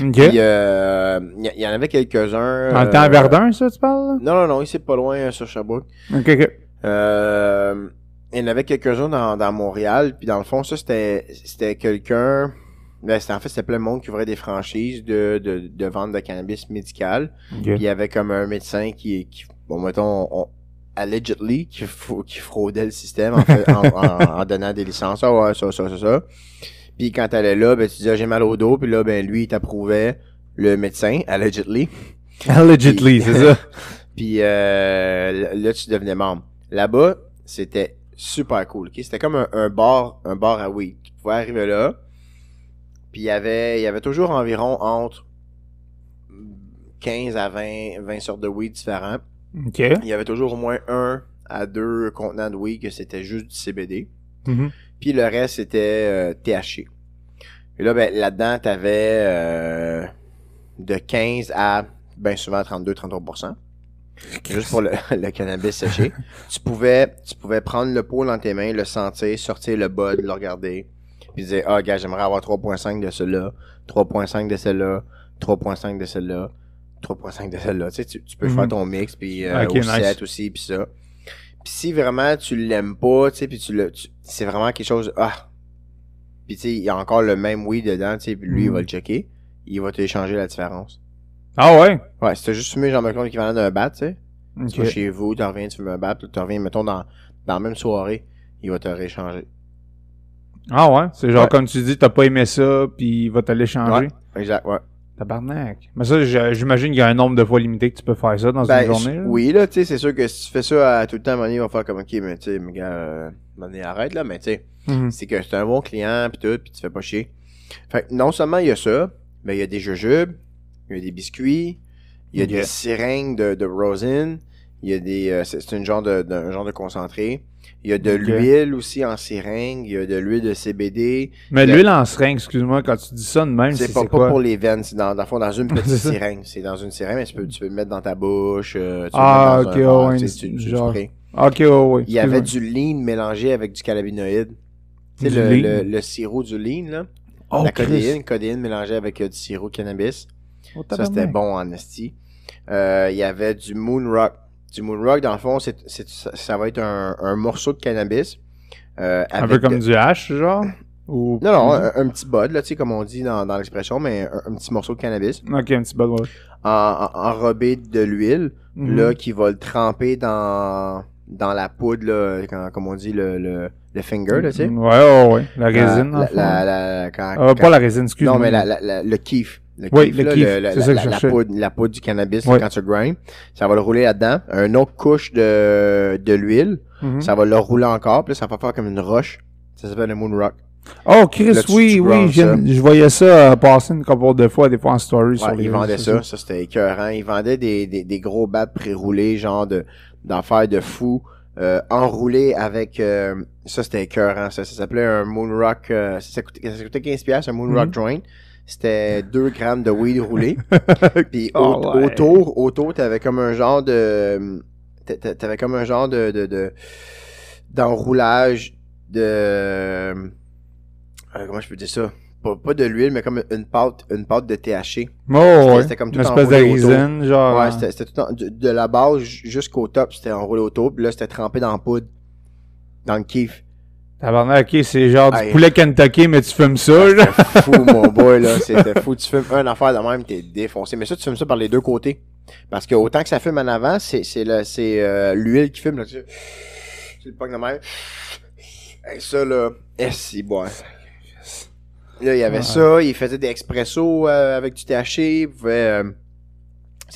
[SPEAKER 2] Il euh, y, y, en avait quelques-uns. Dans le temps euh, Verdun, ça, tu parles? Non, non, non, ici pas loin, euh, sur Sherbrooke. Ok, ok. Euh il y en avait quelques-uns dans, Montréal. Puis dans le fond, ça, c'était, c'était quelqu'un. Ben, en fait, c'était plein de monde qui ouvrait des franchises de, vente de cannabis médical. il y avait comme un médecin qui, qui bon, mettons, on, allegedly, qui, fraudait le système en, donnant des licences. Ah ça, ça, ça, ça. Puis quand elle est là, ben, tu disais, ah, j'ai mal au dos. Puis là, ben, lui, il t'approuvait le médecin, allegedly.
[SPEAKER 1] Allegedly, c'est ça.
[SPEAKER 2] Puis euh, là, tu devenais membre. Là-bas, c'était super cool. C'était comme un, bar, à weed. Tu pouvais arriver là, puis il y avait, toujours environ entre 15 à 20, 20 sortes de weed différents. Il y avait toujours au moins un à deux contenants de weed que c'était juste du CBD. Mm-hmm. Puis le reste, c'était euh, THC. Et là, ben, là-dedans, t'avais euh, de 15 à, ben souvent, 32-33% juste pour le, cannabis séché. tu pouvais, tu pouvais prendre le pot dans tes mains, le sentir, sortir le bud, le regarder, puis dire ah gars j'aimerais avoir 3.5 de cela, 3.5 de celle-là, 3.5 de celle-là, 3.5 de celle-là. Tu sais, tu, peux mhm. faire ton mix puis euh, aussi puis ça. Puis si vraiment tu l'aimes pas, tu sais, puis tu le, c'est vraiment quelque chose ah. Puis tu sais, il y a encore le même oui dedans, tu sais, lui il va mhm. le checker, il va te changer la différence. Ah ouais? Ouais, c'était juste fumé, genre, qui l'équivalent d'un bat, tu sais. Tu chez vous, tu reviens, tu fumes un bat, tu reviens, mettons, dans, dans la même soirée, il va te réchanger.
[SPEAKER 1] Ah ouais? C'est genre, comme tu dis, t'as pas aimé ça, puis il va te l'échanger?
[SPEAKER 2] Ouais, exact, ouais. Tabarnak.
[SPEAKER 1] Mais ça, j'imagine qu'il y a un nombre de fois limité que tu peux faire ça dans ben, une journée. Là. Oui,
[SPEAKER 2] là, tu sais, c'est sûr que si tu fais ça à tout le temps, Money va faire comme, ok, mais tu sais, mon gars, euh, arrête, là, mais tu sais, mhm. c'est que c'est un bon client, puis tout, puis tu fais pas chier. Fait que non seulement il y a ça, mais il y a des jujubes, il y a des biscuits, il y a des seringues de, de rosin, il y a des. Euh, c'est une genre de, un genre de concentré. Il y a de l'huile aussi en seringue, il y a de l'huile de CBD. Mais l'huile
[SPEAKER 1] en seringue, excuse-moi, quand tu dis ça de même, c'est pas, pas pour les
[SPEAKER 2] veines, c'est dans, dans, dans une petite seringue. C'est dans une seringue, mais tu peux, tu peux le mettre dans ta bouche. Euh, tu ah, ok, un, oh, genre... Ok, Il y avait du lean mélangé avec du cannabinoïde. Tu sais, le, le, sirop du lean, là. Oh, la codéine, codéine mélangée avec euh, du sirop cannabis. Oh, ça, c'était bon en esti. Euh, il y avait du moon rock. Du moon rock, dans le fond, c'est, ça, va être un, un morceau de cannabis. Euh, un peu comme du
[SPEAKER 1] hash, genre? Ou... Non, non, un,
[SPEAKER 2] petit bud, là, tu sais, comme on dit dans, dans l'expression, mais un, petit morceau de cannabis. Ok, un petit bud, ouais. En, enrobé de l'huile, mhm. là, qui va le tremper dans, dans la poudre, là, comme on dit, le, le, le finger, là, tu sais. Ouais, ouais, ouais. La résine, la, la, euh, Pas la résine, excuse-moi. Non, mais le kiff oui, là, la, ça peau, du cannabis quand tu ça va le rouler là-dedans. Une autre couche de, de l'huile, mhm. ça va le rouler encore, puis ça va faire comme une roche. Ça s'appelle le moon rock. Oh, Chris, oui, oui, je
[SPEAKER 1] voyais ça euh, passer une couple de fois, des fois en story sur les Ils vendaient ça, ça, ça
[SPEAKER 2] c'était écœurant. Ils vendaient des, des, gros bats pré-roulés, genre d'affaires de, de fou, euh, enroulés avec... Euh, ça, c'était écœurant, ça. s'appelait un moon rock... Euh, ça, coûtait, ça coûtait 15$, un moon mhm. rock joint c'était 2 grammes de weed roulé. Puis oh, autour, autour, t'avais comme un genre de. T'avais comme un genre de. de, d'enroulage de. Euh, comment je peux dire ça? Pas, de l'huile, mais comme une pâte, une pâte de THC. Oh, C'était comme tout Une espèce de genre. Ouais, c'était tout en, de, de, la base jusqu'au top, c'était enroulé autour, puis là, c'était trempé dans la poudre. Dans le kiff
[SPEAKER 1] ok, c'est genre du poulet Kentucky, mais tu fumes ça. Là. fou, mon boy, là. C'était fou.
[SPEAKER 2] Tu fumes une affaire de même, t'es défoncé. Mais ça, tu fumes ça par les deux côtés. Parce que autant que ça fume en avant, c'est euh, l'huile qui fume. C'est le poc de mer. Et ça, là, si bon. Là, il y avait ça. Il faisait des expresso euh, avec du THC. Euh,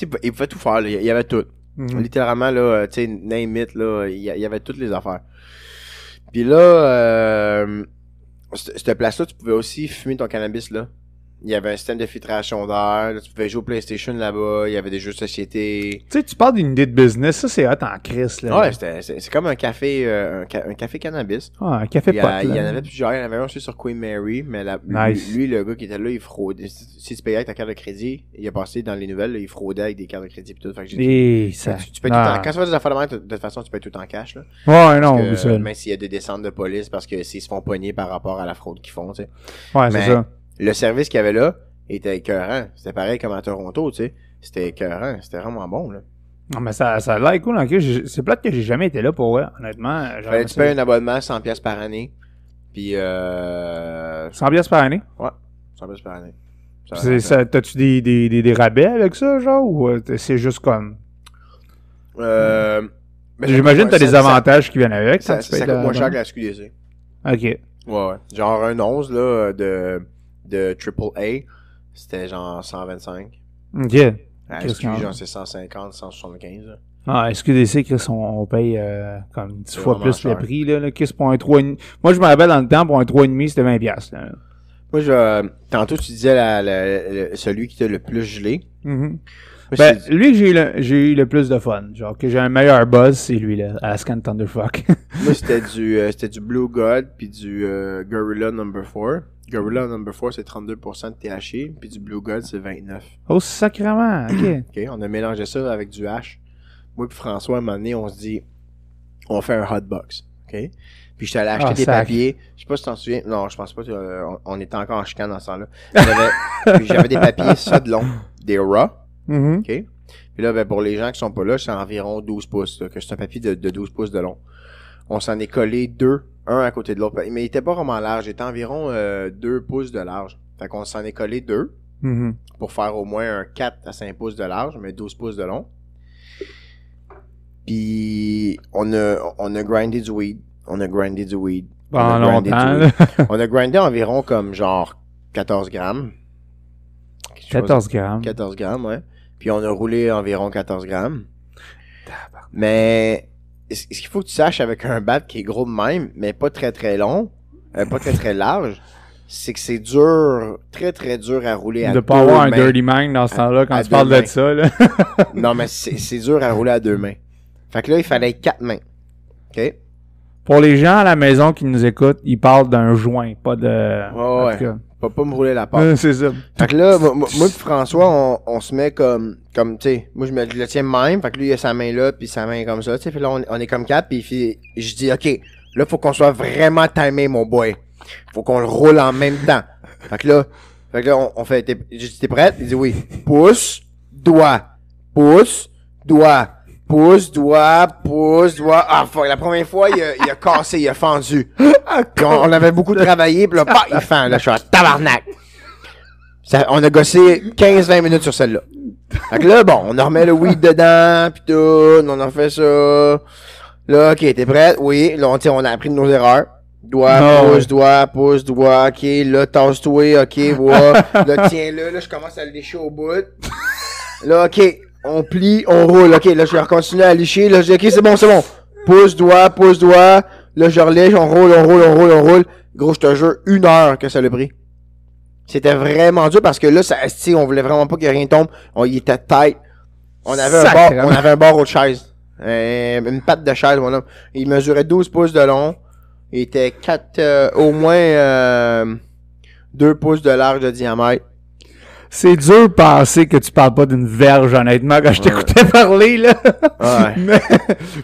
[SPEAKER 2] il pouvait, il pouvait tout faire. Il y avait tout. Mhm. Littéralement, là, tu sais, name it, là, il y avait toutes les affaires. Puis là, euh, cette place-là, tu pouvais aussi fumer ton cannabis là. Il y avait un système de filtration d'air. Tu pouvais jouer au PlayStation là-bas. Il y avait des jeux de société.
[SPEAKER 1] Tu sais, tu parles d'une idée de business. Ça, c'est hot en crise. Là,
[SPEAKER 2] ouais, c'est comme un café, euh, un, café cannabis. Ah, un café euh, pot. Il y en avait plusieurs. Il y en avait un aussi sur Queen Mary. Mais lui, le gars qui était là, il fraudait. Si tu payais avec ta carte de crédit, il a passé dans les nouvelles, il fraudait avec des cartes de crédit. Et tout. Fait que eh, ça... tu, tu payes tout en, ah. quand tu des de toute façon, tu payes tout en cash. Là, ouais, non, Même s'il y a des descentes de police parce que s'ils se font pogner par rapport à la fraude qu'ils font. tu sais. Ouais, c'est ça le service qu'il y avait là était écœurant. C'était pareil comme à Toronto, tu sais. C'était écœurant. C'était vraiment bon, là.
[SPEAKER 1] Non, mais ça, ça a l'air cool. C'est plate que j'ai jamais été là pour, ouais, honnêtement.
[SPEAKER 2] tu fais un abonnement 100 par année. Puis, euh... 100 par année? Ouais, 100 par année. T'as-tu
[SPEAKER 1] des, des, des, rabais avec ça, genre, ou euh, c'est juste comme...
[SPEAKER 2] Euh... J'imagine que t'as des avantages qui viennent avec. Ça, ça, ça coûte moins cher que la SQDC. OK. Ouais, ouais. Genre un 11, là, de de triple A c'était genre 125. Ok. À ah, SQ, genre, c'est 150, 175. est
[SPEAKER 1] Ah, SQDC, Chris, on, paye euh, comme 10 fois plus le prix. Là, pour un Moi, je me rappelle dans le temps, pour un 3,5, c'était 20$.
[SPEAKER 2] Moi, je, tantôt, tu disais celui qui t'a le plus gelé.
[SPEAKER 1] Mm-hmm. ben,
[SPEAKER 2] lui que j'ai eu, le, eu le plus de fun. Genre, que j'ai un
[SPEAKER 1] meilleur buzz, c'est lui, là, scan Thunderfuck.
[SPEAKER 2] Moi, c'était du, euh, c'était du Blue God puis du euh, Gorilla Number 4. Gorilla Number 4, c'est 32% de THC, puis du Blue Gold, c'est 29%.
[SPEAKER 1] Oh, sacrement! OK.
[SPEAKER 2] OK, on a mélangé ça avec du H. Moi et François, à un moment donné, on se dit, on fait un hot box. OK? Puis j'étais allé acheter ah, des papiers. Je sais pas si t'en souviens. Non, je pense pas. Euh, on, était encore en chicane dans ce temps-là. J'avais des papiers ça de long, des raw. Mm-hmm. OK? Puis là, ben, pour les gens qui sont pas là, c'est environ 12 pouces. que c'est un papier de 12 pouces de long. On s'en est collé deux, un à côté de l'autre. Mais il était pas vraiment large, il était environ euh, deux pouces de large. Fait qu'on s'en est collé deux mm-hmm. pour faire au moins un 4 à 5 pouces de large, mais 12 pouces de long. Puis on a, grindé du weed. On a grindé du weed. on, a on a grindé environ comme genre 14 grammes.
[SPEAKER 1] 14 grammes.
[SPEAKER 2] 14 grammes, ouais. Puis on a roulé environ 14 grammes. Mais ce qu'il faut que tu saches avec un bat qui est gros de même, mais pas très très long, euh, pas très très large, c'est que c'est dur, très très dur à rouler à deux mains. De pas avoir un dirty
[SPEAKER 1] mind dans ce temps-là quand tu parles de ça.
[SPEAKER 2] Là. non, mais c'est dur à rouler à deux mains. Fait que là, il fallait quatre mains. OK?
[SPEAKER 1] Pour les gens à la maison qui nous écoutent, ils parlent d'un joint, pas de. ouais pas, pas me rouler la porte. c'est ça. Fait que là, moi, moi
[SPEAKER 2] François, on, on se met comme, comme tu sais, moi je me le tiens même, fait que lui il a sa main là, puis sa main comme ça, tu sais, puis là on, est comme quatre, puis je dis, ok, là faut qu'on soit vraiment timé, mon boy. Faut qu'on le roule en même temps. Fait que là, fait que là on, on fait, t'es prête? Il dit oui. Pousse, doigt, pousse, doigt pouce, doigt, pouce, doigt. Ah, la première fois, il a, il a cassé, il a fendu. on, avait beaucoup travaillé, puis là, il fend. Là, je suis tabarnak. on a gossé 15-20 minutes sur celle-là. Fait là, bon, on remet le weed dedans, puis tout, on en fait ça. Là, ok, t'es prêt? Oui. Là, on, a appris de nos erreurs. Doigt, non. Ah, pouce, doigt, pouce, doigt, ok, là, tasse-toi, ok, voilà. là, tiens-le, là, je commence à le déchirer au bout. Là, ok, on plie, on roule. Ok, là, je vais continuer à licher. Là, je... ok, c'est bon, c'est bon. Pouce, doigt, pouce, doigt. Là, je relèche, on roule, on roule, on roule, on roule. Gros, je te jure, une heure que ça le pris. C'était vraiment dur parce que là, ça, si, on voulait vraiment pas que rien tombe. On y était tight. On avait un bord, on avait un bord aux chaises. Euh, une patte de chaise, mon homme. Il mesurait 12 pouces de long. Il était 4, euh, au moins, 2 euh, pouces de large de diamètre c'est
[SPEAKER 1] dur de penser que tu parles pas d'une verge, honnêtement, quand je t'écoutais
[SPEAKER 2] parler, là. Ouais. Mais,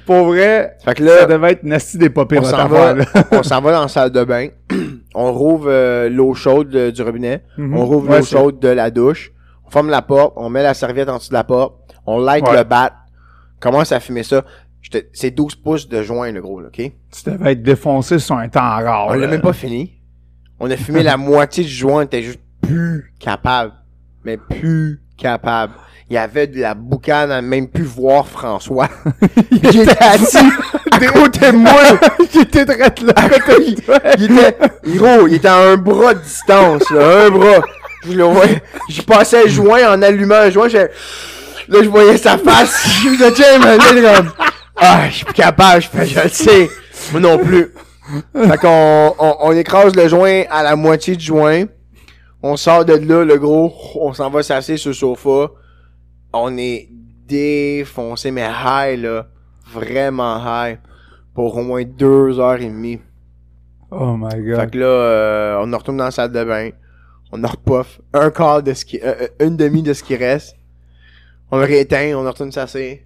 [SPEAKER 2] pour vrai, fait que là, ça devait être nasty des papiers. On s'en va, on s'en va dans la salle de bain. on rouvre euh, l'eau chaude euh, du robinet. Mhm. On rouvre l'eau chaude de la douche. On ferme la porte. On met la serviette en dessous de la porte. On light le bat. Commence à fumer ça. C'est 12 pouces de joint, le gros, là, OK? Tu
[SPEAKER 1] devais être défoncé sur un temps rare. On l'a même pas
[SPEAKER 2] fini. On a fumé la moitié du joint. T'es juste plus capable mais plus capable. Il y avait de la boucane à même plus voir François. J'étais assis côté de moi. J'étais là. il, était, gros, il était à un bras de distance, là, un bras. Je le voyais, je passais joint en allumant le joint, là, je voyais sa face, je me disais, comme, ah, je suis capable, je fais, je le sais. Moi non plus. Fait qu'on, on, on écrase le joint à la moitié du joint on sort de là, le gros, on s'en va s'asseoir sur le sofa. On est défoncé, mais high, là. Vraiment high. Pour au moins deux heures et demie.
[SPEAKER 1] Oh my god. Fait
[SPEAKER 2] que là, euh, on retourne dans la salle de bain. On repouffe un quart de ce qui, euh, euh, une demi de ce qui reste. On le rééteint, on retourne s'asseoir.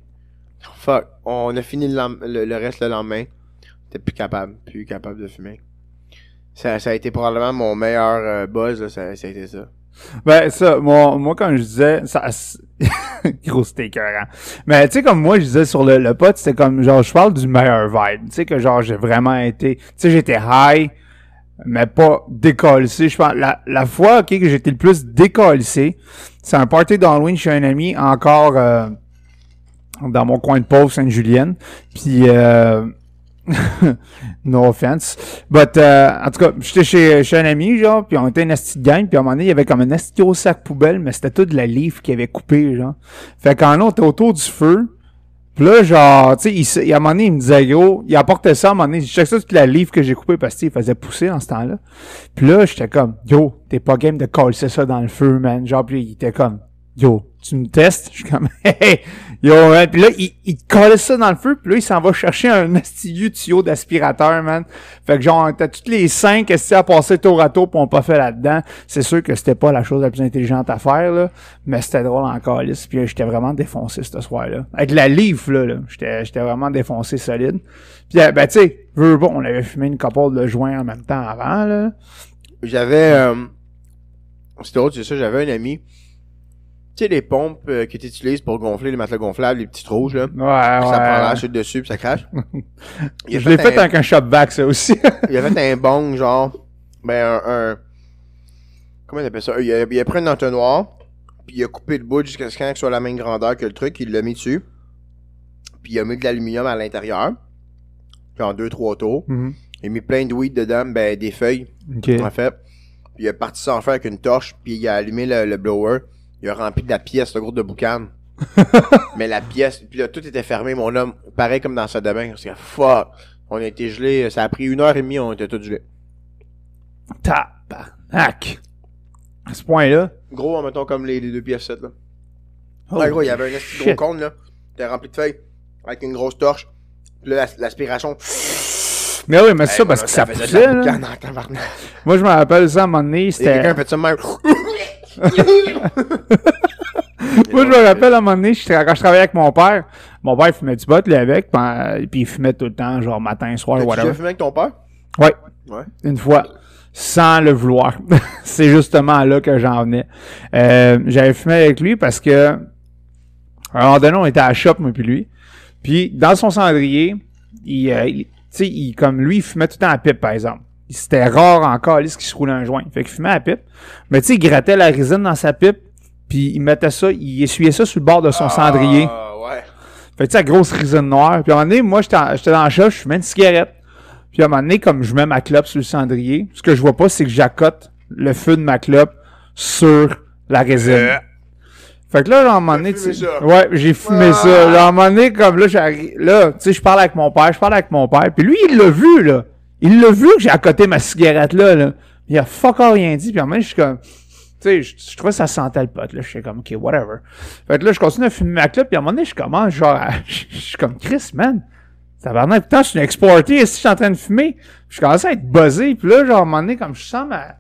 [SPEAKER 2] Fuck, on a fini le, le reste le lendemain. T'es plus capable, plus capable de fumer. Ça, a été probablement mon meilleur euh, buzz, là, ça, a été ça.
[SPEAKER 1] Ben, ça, moi, moi quand je disais, ça, gros, c'était Mais, tu sais, comme moi, je disais sur le, le pot, c'était comme, genre, je parle du meilleur vibe. Tu sais, que genre, j'ai vraiment été, tu sais, j'étais high, mais pas décalcé. Je pense, la, la fois, ok, que j'étais le plus décalcé, c'est un party d'Halloween chez un ami, encore, euh, dans mon coin de pauvre Sainte-Julienne. Puis, euh, no offense. But, euh, en tout cas, j'étais chez, un ami, genre, puis on était une petite gang, puis à un moment donné, il y avait comme un asti au sac poubelle, mais c'était tout de la livre qu'il avait coupé, genre. Fait qu'en là, on était autour du feu, puis là, genre, tu sais, il, à un moment donné, il me disait, yo, il apportait ça, à un moment donné, je sais ça toute la livre que j'ai coupée, parce qu'il faisait pousser en ce temps-là. Puis là, j'étais comme, yo, t'es pas game de coller ça dans le feu, man. Genre, puis il était comme, yo, tu me testes. Je suis comme, hey, yo, Puis là, il, il colle ça dans le feu, puis là, il s'en va chercher un astillu tuyau d'aspirateur, man. Fait que genre, t'as toutes les cinq esti à passer tour à tour, pour on pas fait là-dedans. C'est sûr que c'était pas la chose la plus intelligente à faire, là. Mais c'était drôle en calice, puis j'étais vraiment défoncé ce soir-là. Avec la livre, là, j'étais, j'étais vraiment défoncé solide. Puis euh, ben, tu sais, bon, on avait fumé une copole de joint en même temps
[SPEAKER 2] avant, là. J'avais, euh... c'est drôle, c'est ça, j'avais un ami tu sais, les pompes qui euh, que tu utilises pour gonfler les matelas gonflables, les petits rouges, là. Ouais, ouais. Ça prend la chute dessus, puis ça crache. je l'ai fait, avec
[SPEAKER 1] un shopback, ça aussi. il a
[SPEAKER 2] fait un bon genre. Ben, un. Comment il appelle ça il a, pris un entonnoir, puis il a coupé le bout jusqu'à ce qu'il soit la même grandeur que le truc, il l'a mis dessus. Puis il a mis de l'aluminium à l'intérieur, en deux, trois tours. Mhm. Il a mis plein de weed dedans, ben, des feuilles. OK. En fait. Puis il a parti s'en faire avec une torche, puis il a allumé le blower il a rempli de la pièce, le groupe de boucan. mais la pièce, puis là, tout était fermé, mon homme, pareil comme dans sa de bain. C'est fuck. On a été gelés, ça a pris une heure et demie, on était tous gelés. Hack. À ce point-là. Gros, mettons comme les, deux pièces là. gros, il y avait un petit gros con, là. T'es rempli de feuilles avec une grosse torche. Puis là, l'aspiration. Mais oui, mais c'est ça parce que ça, ça
[SPEAKER 1] Moi, je me rappelle ça à un moment C'était. Moi, je me rappelle, à un moment donné, quand je travaillais avec mon père, mon père fumait du pot, lui, avec, euh, puis il fumait tout le temps, genre matin, soir, Tu as fumé avec ton père? Ouais, Ouais. une fois, sans le vouloir. C'est justement là que j'en venais. Euh, J'avais fumé avec lui parce que, à un moment donné, on était à la shop, moi puis lui. Puis, dans son cendrier, il, euh, tu sais, il- comme lui, il fumait tout le temps à pipe, par exemple c'était rare encore ce qui se roulait un joint. Fait qu'il fumait la pipe. Mais tu sais, il grattait la résine dans sa pipe, puis il mettait ça, il essuyait ça sur le bord de son ah, cendrier. Ouais. Fait que tu grosse résine noire. Puis à un moment donné, moi, j'étais dans le chat je fumais une cigarette. Puis à un moment donné, comme je mets ma clope sur le cendrier, ce que je vois pas, c'est que j'accote le feu de ma clope sur la résine. Euh. Fait que là, à un moment donné, tu... ouais, j'ai fumé ah, ça. à un moment donné, comme là, là, tu sais, je parle avec mon père, je parle avec mon père, puis lui, il l'a vu, là. Il l'a vu que j'ai à côté ma cigarette là, là. Il a fuck rien dit, puis en même je suis comme. Tu sais, je, trouvais que ça sentait le pote, là. Je suis comme, OK, whatever. Fait que là, je continue à fumer ma clope, puis à un moment donné, je commence, genre, je suis comme, Chris, man, tabarnak, putain, je suis exporté, si je suis en train de fumer, je commence à être buzzé, puis là, genre, à un moment donné, comme je sens ma. Tu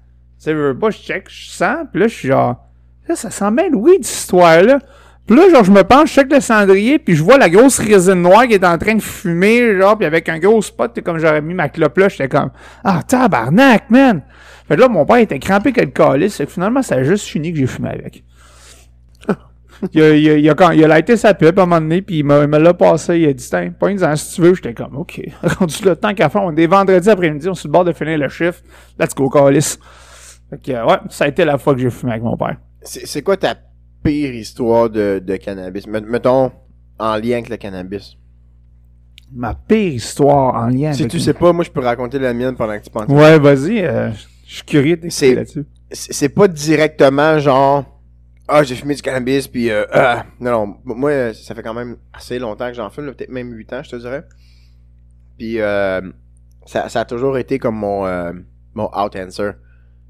[SPEAKER 1] sais, je veux pas, je check, je sens, puis là, je suis genre, ça sent bien le weed, cette histoire-là. Puis là, genre, je me penche, je check le cendrier, puis je vois la grosse résine noire qui est en train de fumer, genre, puis avec un gros spot, comme j'aurais mis ma clope là, j'étais comme, ah, tabarnak, man! Fait que là, mon père était crampé que le calice, fait que finalement, ça a juste fini que j'ai fumé avec. il, a, il, a, il, a, il a sa pipe à un moment donné, puis il me, l'a passé, il a dit, tiens, pas une si tu veux, j'étais comme, ok. Rendu le temps qu'à fond, on est vendredi après-midi, on est sur le bord de finir le chiffre, let's go, calice. Fait que, ouais, ça a été la fois que j'ai fumé avec mon père.
[SPEAKER 2] C'est quoi ta pire histoire de, cannabis? Mettons, en lien avec le cannabis.
[SPEAKER 1] Ma pire histoire en lien si avec... Si tu sais
[SPEAKER 2] pas, moi, je peux raconter la mienne pendant que tu penses. Ouais, vas-y. Euh, je suis curieux de là-dessus. C'est pas directement genre... Ah, j'ai fumé du cannabis, puis... Euh, ah. non, non, moi, ça fait quand même assez longtemps que j'en fume, peut-être même 8 ans, je te dirais. Puis euh, ça, ça, a toujours été comme mon, mon out-answer.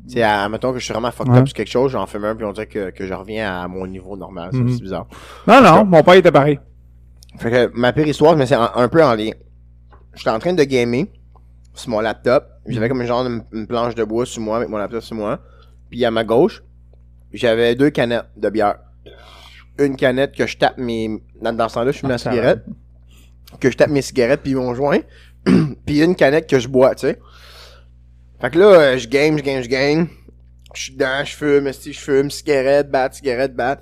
[SPEAKER 2] C'est à, mettons que je suis vraiment fucked up sur quelque chose, j'en fais un, puis on dirait que, je reviens à mon niveau normal. Mhm. C'est bizarre.
[SPEAKER 1] Non, non, mon père était pareil.
[SPEAKER 2] Fait que ma pire histoire, mais c'est un, peu en lien. J'étais en train de gamer sur mon laptop. J'avais comme un genre une, planche de bois sur moi, avec mon laptop sur moi. Puis à ma gauche, j'avais deux canettes de bière. Une canette que je tape mes. Dans, dans ce temps-là, je suis ah, ma cigarette. Que je tape mes cigarettes, puis mon joint. puis une canette que je bois, tu sais. Fait que là, euh, je game, je game, je game. Je suis dedans, je fume, si je fume, cigarette, bat, cigarette, bat.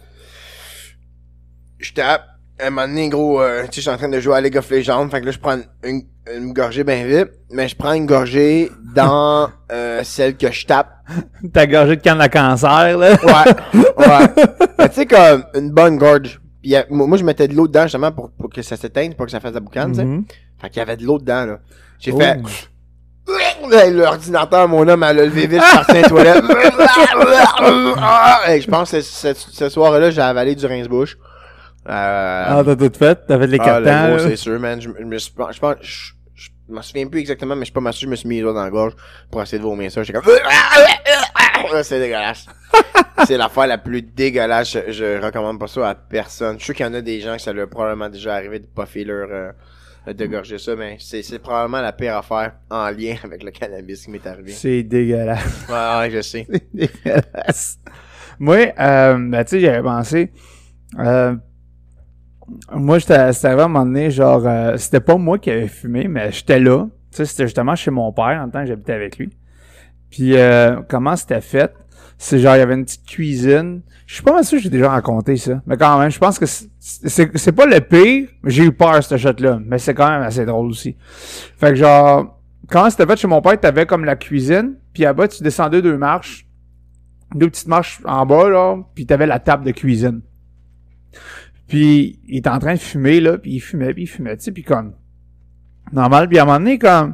[SPEAKER 2] Je tape. À un moment donné, gros, euh, tu sais, je suis en train de jouer à League of Legends. Fait que là, je prends une, une gorgée bien vite. Mais je prends une gorgée dans euh, celle que je tape. Ta gorgée de canne à cancer, là. Ouais. Ouais. tu sais, comme une bonne gorge. moi, je mettais de l'eau dedans, justement, pour, que ça s'éteigne, pour que ça fasse la boucane, tu sais. Mhm. Fait qu'il y avait de l'eau dedans, là. J'ai fait L'ordinateur, mon homme, elle a levé vite, je suis toilette. je pense que ce, soir-là, j'ai avalé du rince-bouche. Euh, ah, t'as tout fait? T'as fait les ah, c'est sûr, man. Je, je, je, me souviens plus exactement, mais je suis pas je me suis mis les doigts dans la gorge pour essayer de vomir ça. J'étais comme, ah, c'est dégueulasse. c'est l'affaire la plus dégueulasse. Je, recommande pas ça à personne. Je suis qu'il y en a des gens que ça leur est probablement déjà arrivé de pas leur, euh, dégorger ça, mais c'est probablement la pire affaire en lien avec le cannabis qui m'est arrivé. C'est dégueulasse. Ouais, je sais.
[SPEAKER 1] Moi, euh, ben, tu sais, j'avais pensé. Euh, moi, c'était à un moment donné, genre, euh, c'était pas moi qui avais fumé, mais j'étais là. Tu sais, c'était justement chez mon père en temps que j'habitais avec lui. Puis, euh, comment c'était fait? C'est genre, il y avait une petite cuisine. Je suis pas mal sûr que j'ai déjà raconté ça. Mais quand même, je pense que c'est pas le pire. J'ai eu peur, cette shot-là. Mais c'est quand même assez drôle aussi. Fait que genre, quand c'était fait chez mon père, t'avais comme la cuisine. Puis à bas tu descendais deux marches. Deux petites marches en bas, là. Puis t'avais la table de cuisine. Puis il était en train de fumer, là. Puis il fumait, puis il fumait, tu sais. Puis comme, normal. Puis à un moment donné, comme,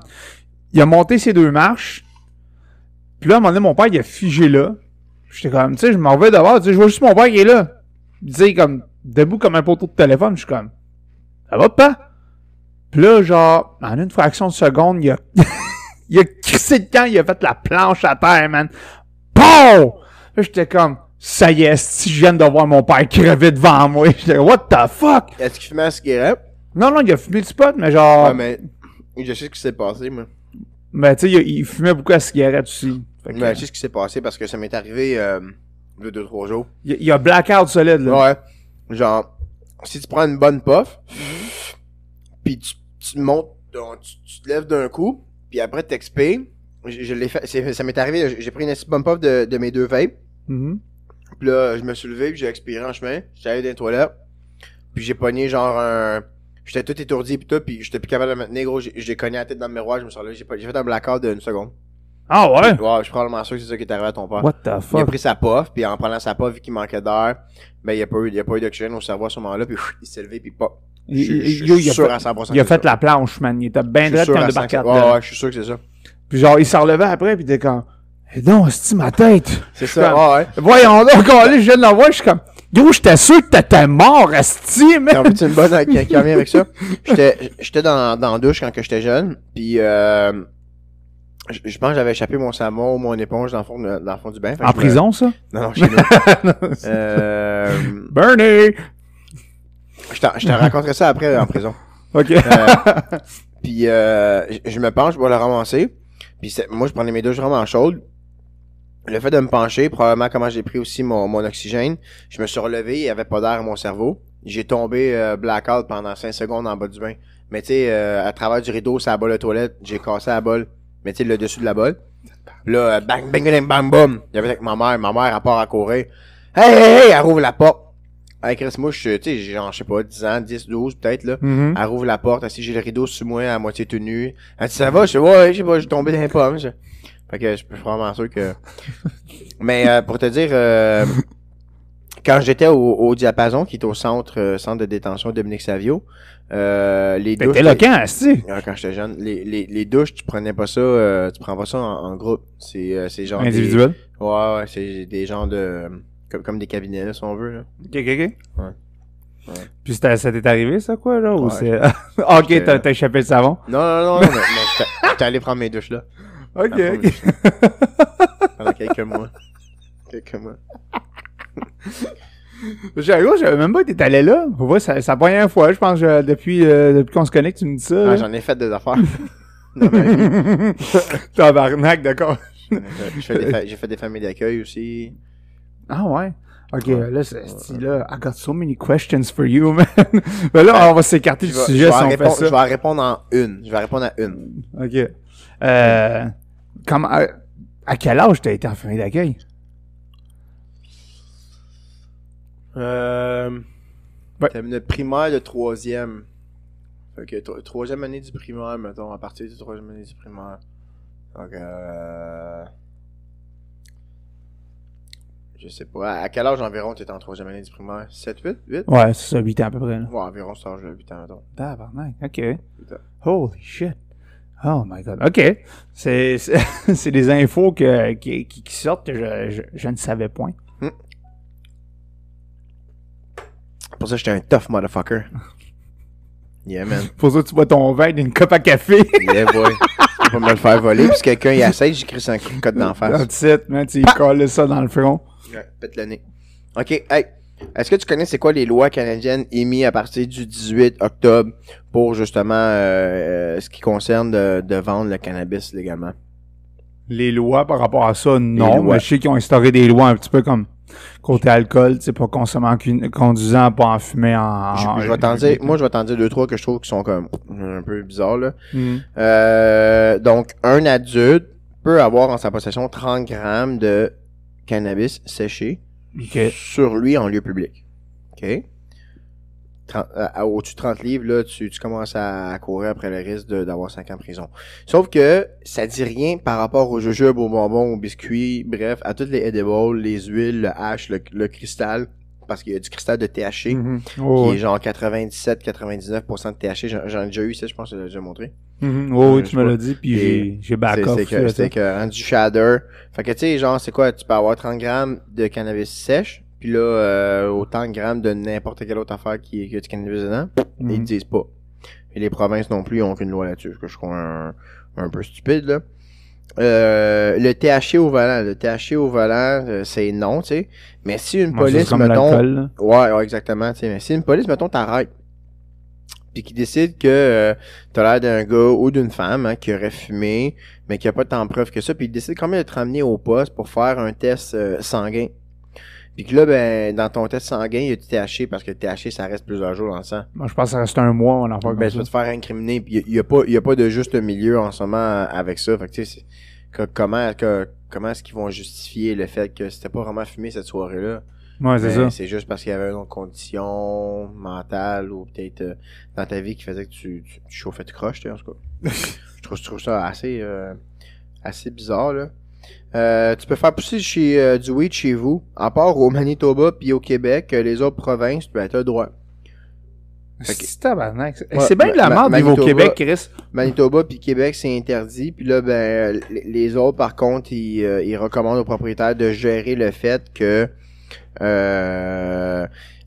[SPEAKER 1] il a monté ces deux marches. Puis là, à un moment donné, mon père, il a figé là. J'étais comme, tu sais, je m'en vais dehors, tu sais, je vois juste mon père qui est là. Tu sais, comme, debout comme un poteau de téléphone, je suis comme, ça va pas? Puis là, genre, en une fraction de seconde, il a, il a crissé le camp, il a fait la planche à terre, man. POW! Là, j'étais comme, ça y est, si je viens de voir mon père crever devant moi, j'étais comme, what the fuck?
[SPEAKER 2] Est-ce qu'il fumait un cigarette?
[SPEAKER 1] Non, non, il a fumé du pot, mais genre. Ouais, mais,
[SPEAKER 2] je sais ce qui s'est passé, moi.
[SPEAKER 1] Mais tu sais, il, fumait beaucoup à cigarette
[SPEAKER 2] aussi. Fait sais ce qui s'est passé parce que ça m'est arrivé euh, le 2-3 jours. Il y, y, a blackout solide, là. Ouais. Genre, si tu prends une bonne puff, puis tu, tu montes, tu, te lèves d'un coup, puis après t'expires. Je, l'ai fait, ça m'est arrivé, j'ai pris une bonne puff de, de mes deux vapes. Mm-hmm. Puis là, je me suis levé, puis j'ai expiré en chemin. J'étais allé dans les toilettes. Puis j'ai pogné genre un. J'étais tout étourdi, puis tout, puis j'étais plus capable de me tenir, gros. J'ai cogné la tête dans le miroir, je me suis relevé, j'ai fait un blackout d'une seconde. Ah ouais? Ouais, je suis probablement sûr que c'est ça qui est arrivé à ton père. What the fuck? Il a pris sa puff, puis en prenant sa puff, vu qu'il manquait d'air, ben, il a pas eu, a pas eu d'oxygène au cerveau à ce moment-là, puis il s'est levé, puis pas. il a fait, Il a fait
[SPEAKER 1] la planche, man. Il était bien droit quand débarquait. Ouais, ouais, je suis sûr que c'est ça. Puis genre, il s'en relevait après, puis t'es quand. eh non, c'est ma tête. C'est ça, ouais, ouais. Voyons là quand je viens de l'avoir, je suis comme, Yo, j'étais sûr que t'étais mort, Asti, mais. En fait, une bonne qui, qui avec ça.
[SPEAKER 2] J'étais dans, dans douche quand j'étais jeune, puis euh, je, pense que j'avais échappé mon savon, mon éponge dans le fond, fond du bain. En prison, ça? Non, non, chez nous. euh... Bernie! Je te raconterai ça après en prison. OK. Euh, puis euh, je me penche pour le ramasser. Puis moi, je prenais mes douches vraiment chaudes. Le fait de me pencher, probablement comment j'ai pris aussi mon, oxygène, je me suis relevé, il n'y avait pas d'air à mon cerveau. J'ai tombé euh, blackout pendant 5 secondes en bas du bain. Mais tu sais, euh, à travers du rideau, ça a la toilette, j'ai cassé la bol mais tu le dessus de la bolle. Là, euh, bang, bang, bang, bang, bam. Il y avait avec ma mère. Ma mère, à part à courir. Hey, hey, hey, elle rouvre la porte. Avec Chris, moi, je tu sais, j'ai genre, je sais pas, 10 ans, 10, 12, peut-être, là. Mm-hmm. Elle rouvre la porte, si j'ai le rideau sous moi, à moitié tenue. Elle dit, ça va? Je sais, ouais, je sais pas, je suis tombé dans les pommes. Fait que je suis vraiment sûr que... mais, euh, pour te dire, euh, quand j'étais au, au, Diapason, qui est au centre, euh, centre de détention Dominique Savio, euh, les douches. T'es loquant, si! Ah, quand j'étais jeune, les, les, les, douches, tu prenais pas ça, euh, tu prends pas ça en, groupe. C'est, euh, c'est genre. Individuel? Des, ouais, ouais, c'est des gens de. Comme, comme des cabinets, là, si on veut, Ok, ok, ok. Ouais.
[SPEAKER 1] Ouais. Puis ça t'est arrivé, ça, quoi, là? Ou c'est... ok, t'as, échappé le savon?
[SPEAKER 2] Non, non, non, non mais, allé prendre mes douches, là. Ok, ok. Pendant quelques mois. Quelques mois.
[SPEAKER 1] j'avais même pas été allé là. Pour vrai, c'est la première fois, je pense, euh, depuis, euh, depuis qu'on se connecte, tu me dis ça. Ah, j'en ai fait des affaires.
[SPEAKER 2] Tabarnak, d'accord. J'ai fait des familles d'accueil aussi. Ah ouais.
[SPEAKER 1] Ok, là, c'est là, I got so many questions for you, man. Mais là, on va s'écarter du sujet si on fait Je vais répondre en une. Je vais répondre à une. Ok. Euh, à, à quel âge t'as été en famille d'accueil?
[SPEAKER 2] Euh... Ouais. Termine de primaire, le troisième. Fait que troisième année du primaire, mettons, à partir du troisième année du primaire. Donc, euh... Je sais pas. À quel âge environ t'étais en troisième année du primaire 7, 8, 8 Ouais, c'est ça, 8 ans à peu près. Ouais, environ cet âge-là, 8 ans, mettons. Ah,
[SPEAKER 1] Ok. Holy shit. Oh my god. Ok. C'est des infos que, qui, qui, sortent que je, je, je ne savais point.
[SPEAKER 2] C'est pour ça, que j'étais un tough motherfucker. Yeah, man. Pour ça, tu bois ton verre d'une coupe à café. yeah, boy. Tu me le faire voler. Puis quelqu'un, il essaie, j'écris ça un code d'en face. That's
[SPEAKER 1] it, man. Tu colles ça dans le front.
[SPEAKER 2] Ouais, pète le nez. OK, hey. Est-ce que tu connais c'est quoi les lois canadiennes émises à partir du 18 octobre pour justement euh, euh, ce qui concerne de, vendre le cannabis légalement? Les lois par rapport à ça, non. je sais
[SPEAKER 1] qu'ils ont instauré des lois un petit peu comme côté alcool, tu sais, pas consommant, en conduisant, pas en fumée. en. Je, vais t'en moi,
[SPEAKER 2] je vais t'en dire deux, trois que je trouve qui sont comme un peu bizarres, hmm. euh, donc, un adulte peut avoir en sa possession 30 grammes de cannabis séché sur lui en lieu public. OK? Euh, au-dessus de 30 livres, là, tu, commences à courir après le risque d'avoir 5 ans de prison. Sauf que ça dit rien par rapport aux jujubes, au bonbons, aux biscuits, bref, à toutes les edibles, les huiles, le hache, le, cristal parce qu'il y a du cristal de THC mhm. qui oh, est genre 97-99% de THC. J'en ai déjà eu ça, je pense que je l'ai déjà montré. Mhm. Oh, oui, euh, tu me l'as dit, puis j'ai back off. C'est que, que hein, du shader. Fait que tu sais, genre, c'est quoi, tu peux avoir 30 grammes de cannabis sèche, puis là, euh, autant de grammes de n'importe quelle autre affaire qui, est a du cannabis dedans, mhm. ils ils disent pas. Et les provinces non plus n'ont aucune loi là-dessus, que je trouve un, peu stupide, là. Euh, le THC au volant, le THC au volant, euh, c'est non, tu sais. Mais si une police, mettons. Ouais, ouais, exactement, tu sais. Mais si une police, mettons, t'arrête. Puis qui décide que euh, t'as l'air d'un gars ou d'une femme hein, qui aurait fumé, mais qui a pas tant preuve que ça. Puis il décide quand même de te ramener au poste pour faire un test sanguin. Puis que là, ben, dans ton test sanguin, il y a du THC parce que le THC, ça reste plusieurs jours dans le sang.
[SPEAKER 1] Moi, je pense que ça reste un mois, on en parle ben, tu vas te
[SPEAKER 2] faire incriminer. Puis il n'y a, pas de juste milieu en ce moment euh, avec ça. Fait que, tu sais, comment, comment est-ce qu'ils vont justifier le fait que c'était pas vraiment fumé cette soirée-là? Ouais, c'est ben, ça. C'est juste parce qu'il y avait une autre condition mentale ou peut-être euh, dans ta vie qui faisait que tu, chauffais, tu croches, en tout cas. je, trouve, ça assez, euh, assez bizarre, là. Euh, tu peux faire pousser chez, euh, du chez vous, à part au Manitoba puis au Québec, euh, les autres provinces, tu ben, t'as le droit.
[SPEAKER 1] C'est tabarnak. c'est bien de la merde au Québec,
[SPEAKER 2] Chris. Manitoba puis Québec, c'est interdit. Puis là, ben, les autres, par contre, ils recommandent aux propriétaires de gérer le fait que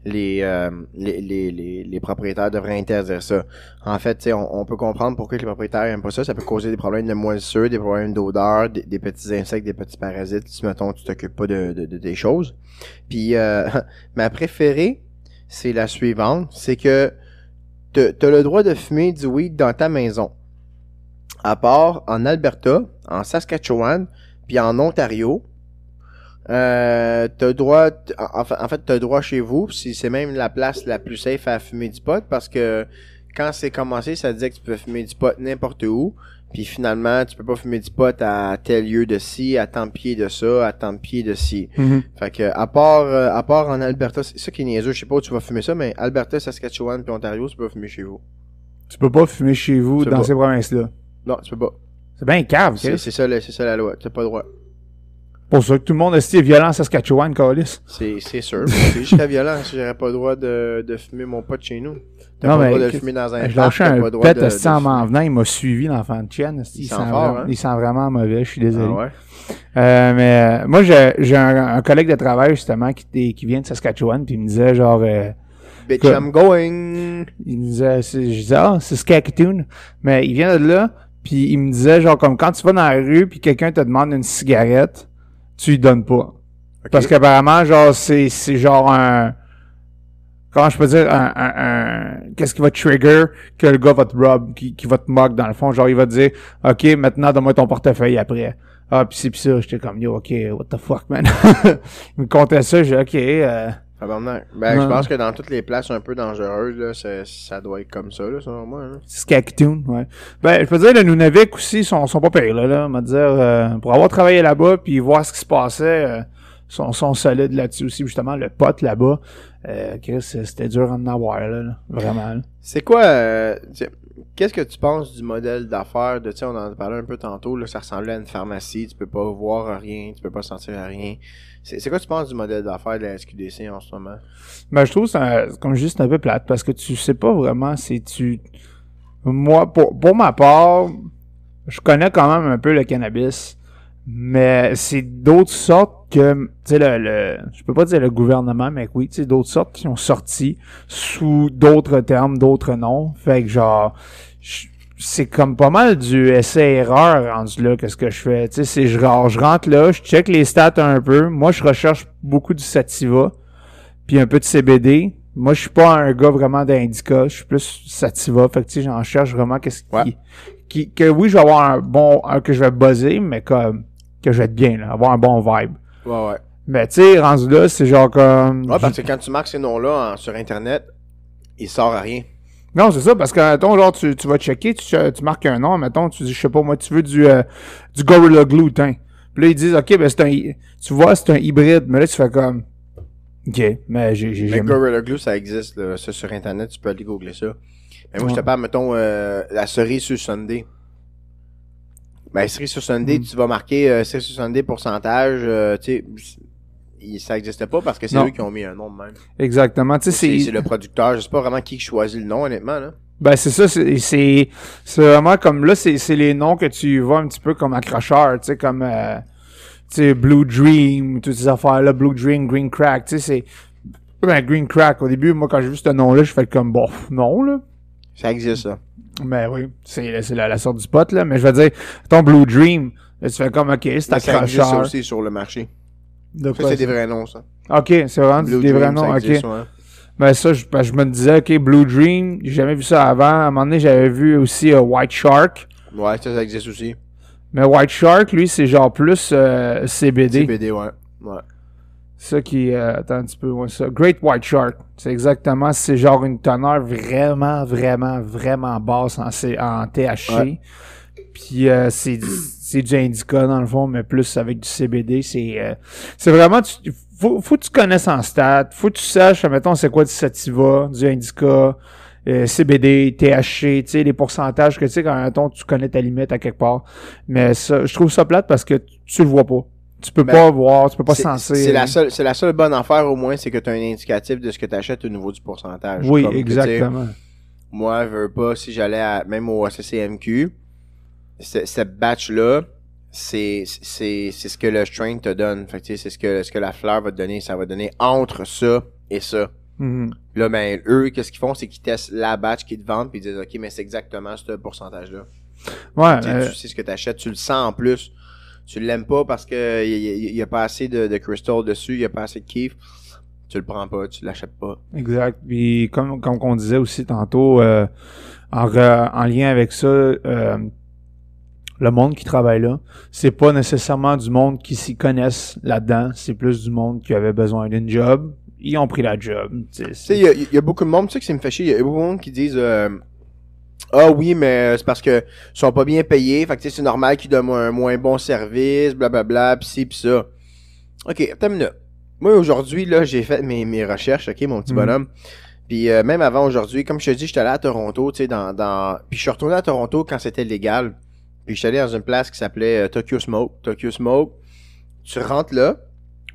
[SPEAKER 2] euh, les, les, propriétaires devraient interdire ça. En fait, on, peut comprendre pourquoi les propriétaires n'aiment pas ça. Ça peut causer des problèmes de moisissure, des problèmes d'odeur, des, petits insectes, des petits parasites, si, mettons, tu t'occupes pas de, de, des choses. Puis, euh, ma préférée, c'est la suivante, c'est que tu as le droit de fumer du weed dans ta maison. À part en Alberta, en Saskatchewan, puis en Ontario, euh, t'as droit, en fait, t'as droit chez vous. C'est même la place la plus safe à fumer du pot parce que quand c'est commencé, ça disait que tu peux fumer du pot n'importe où. Puis finalement, tu peux pas fumer du pot à tel lieu de ci, à tant pied de ça, à tant pied de ci. Mm-hmm. Fait que, à part, euh, à part en Alberta, c'est ça qui est niaiseux, je sais pas où tu vas fumer ça, mais Alberta, Saskatchewan puis Ontario, tu peux fumer chez vous.
[SPEAKER 1] Tu peux pas fumer chez vous dans ces provinces-là. Non, tu peux pas. C'est bien cave, c'est
[SPEAKER 2] ça. C'est ça, la loi, tu pas droit.
[SPEAKER 1] Pour ça que tout le monde est violent à Saskatchewan, Calis.
[SPEAKER 2] C'est sûr. C'est juste violent. j'aurais pas le droit de, de fumer mon pote chez nous. T'as pas le droit de fumer dans un Je peut un pet de, en
[SPEAKER 1] m'en venant. Il m'a suivi, l'enfant de chienne. Il, sent fort, hein? il sent vraiment mauvais. Je suis désolé. Ah ouais. Euh, mais euh, moi, j'ai un, collègue de travail, justement, qui, qui vient de Saskatchewan, puis il me disait, genre... Euh, Bitch, I'm going! Il me disait... Je disais, ah, c'est Saskatoon. Mais il vient de là, puis il me disait, genre, comme quand tu vas dans la rue, puis quelqu'un te demande une cigarette tu y donnes pas. Parce qu'apparemment, genre, c'est, c'est genre un. Comment je peux dire un. un, Qu'est-ce qui va trigger que le gars va te rob, qui, qui va te moquer dans le fond. Genre, il va te dire OK, maintenant donne-moi ton portefeuille après. Ah, pis c'est pis ça, j'étais comme yo, ok, what the fuck, man. il me comptait ça, j'ai OK, euh, ben, je pense que
[SPEAKER 2] dans toutes les places un peu dangereuses, là, ça doit être comme ça, là, selon moi. Hein.
[SPEAKER 1] ouais. Ben, je peux dire, le Nunavik aussi, sont, sont pas pires, là, là. On dire, euh, pour avoir travaillé là-bas, puis voir ce qui se passait, euh, sont, sont solides là-dessus aussi. Justement, le pote là-bas, euh, c'était dur à en avoir, là, vraiment.
[SPEAKER 2] C'est quoi, euh, qu'est-ce que tu penses du modèle d'affaires de, tu on en a parlé un peu tantôt, là, ça ressemblait à une pharmacie, tu peux pas voir rien, tu peux pas sentir rien. C'est quoi tu penses du modèle d'affaires de la SQDC en ce moment?
[SPEAKER 1] Ben, je trouve c'est comme juste un peu plate parce que tu sais pas vraiment si tu. Moi, pour, pour ma part, je connais quand même un peu le cannabis, mais c'est d'autres sortes que, tu sais, le, le, je peux pas dire le gouvernement, mais oui, tu sais, d'autres sortes qui ont sorti sous d'autres termes, d'autres noms. Fait que genre, c'est comme pas mal du essai-erreur rendu là, qu'est-ce que je fais. Tu sais, je, je rentre là, je check les stats un peu. Moi, je recherche beaucoup du sativa, puis un peu de CBD. Moi, je suis pas un gars vraiment d'indica, je suis plus sativa. Fait que tu sais, j'en cherche vraiment qu'est-ce qui, qui, que oui, je vais avoir un bon, que je vais buzzer, mais comme que je vais être bien avoir un bon vibe. Ouais, ouais. Mais tu sais, rendu là, c'est genre comme. Ouais, parce que
[SPEAKER 2] quand tu marques ces noms-là hein, sur Internet, il sort à rien.
[SPEAKER 1] Non, c'est ça, parce que, mettons, genre, tu, tu vas checker, tu, tu, marques un nom, mettons, tu dis, je sais pas, moi, tu veux du, euh, du Gorilla Gluten. Puis là, ils disent, OK, ben, c'est un, tu vois, c'est un hybride, mais là, tu fais comme, OK, mais j'ai, j'ai Mais
[SPEAKER 2] Gorilla Glue, ça existe, là, ça, sur Internet, tu peux aller googler ça. Mais moi, je te parle, mettons, euh, la cerise sur Sunday. Ben, cerise sur Sunday, hmm. tu vas marquer euh, cerise sur Sunday pourcentage, euh, tu sais, ça n'existait pas parce que c'est eux qui ont mis un nom de même.
[SPEAKER 1] Exactement. C'est, c'est le
[SPEAKER 2] producteur. Je sais pas vraiment qui choisit le nom, honnêtement. Là.
[SPEAKER 1] Ben, c'est ça, c'est vraiment comme là, c'est les noms que tu vois un petit peu comme accrocheurs, tu sais, comme euh, Blue Dream, toutes ces affaires-là, Blue Dream, Green Crack, tu sais, c'est. Ben, Green Crack, au début, moi quand j'ai vu ce nom-là, je fais comme bon, non là.
[SPEAKER 2] Ça existe, ça.
[SPEAKER 1] Ben oui, c'est la, la sorte du pot, là, mais je veux dire, ton Blue Dream, tu fais comme ok, c'est ben, accrocheur. Ça aussi
[SPEAKER 2] sur le marché ça, c'est des vrais noms, ça.
[SPEAKER 1] OK, c'est vraiment des vrais noms. OK. Ouais. Ben, ça, ben, je, me disais, OK, Blue Dream, j'ai jamais vu ça avant. À un moment donné, j'avais vu aussi euh, White Shark.
[SPEAKER 2] Ouais, ça, ça existe aussi.
[SPEAKER 1] Mais White Shark, lui, c'est genre plus euh, CBD. CBD,
[SPEAKER 2] ouais. Ouais.
[SPEAKER 1] Ça qui. Euh, attends un petit peu, ouais, ça. Great White Shark. C'est exactement. C'est genre une teneur vraiment, vraiment, vraiment basse en, THC. Puis c'est c'est du indica dans le fond, mais plus avec du CBD. Euh, c'est vraiment faut, que tu connaisses en stats, faut que tu saches, mettons, c'est quoi du sativa, du indica, euh, CBD, THC, tu sais, les pourcentages que tu sais quand tu connais ta limite à quelque part. Mais je trouve ça plate parce que tu le vois pas. Tu peux ben, pas voir, tu peux pas sentir. C'est la
[SPEAKER 2] seule, c'est la seule bonne affaire au moins, c'est que tu as un indicatif de ce que tu achètes au niveau du pourcentage. Oui, exactement. moi, je veux pas, si j'allais même au CCMQ, cette batch-là, c'est, c'est, ce que le strain te donne. Fait c'est ce que, ce que la fleur va te donner. Ça va donner entre ça et ça. Mm-hmm. Là, ben, eux, qu'est-ce qu'ils font? C'est qu'ils testent la batch qu'ils te vendent, puis ils disent, OK, mais c'est exactement ce pourcentage-là. Ouais. Euh, ce que tu achètes, tu le sens en plus. Tu l'aimes pas parce qu'il il n'y a, pas assez de, crystal dessus, il n'y a pas assez de kiff. Tu le prends pas, tu l'achètes pas.
[SPEAKER 1] Exact. Puis comme, comme on disait aussi tantôt, euh, en, lien avec ça, euh, le monde qui travaille là, c'est pas nécessairement du monde qui s'y connaissent là-dedans, c'est plus du monde qui avait besoin d'une job,
[SPEAKER 2] ils ont pris la job. Tu sais, il y, a beaucoup de monde, tu sais que c'est me fait chier, il y a beaucoup de monde qui disent euh, Ah oui, mais c'est parce que sont pas bien payés, fait que c'est normal qu'ils donnent un moins bon service, blablabla, pis ci pis ça. Ok, attends Moi aujourd'hui, là, j'ai fait mes, mes recherches, ok, mon petit mhm. bonhomme. Puis euh, même avant aujourd'hui, comme je te dis, j'étais allé à Toronto, tu sais, dans, dans... Puis je suis retourné à Toronto quand c'était légal. Puis je suis allé dans une place qui s'appelait euh, Tokyo Smoke. Tokyo Smoke, tu rentres là,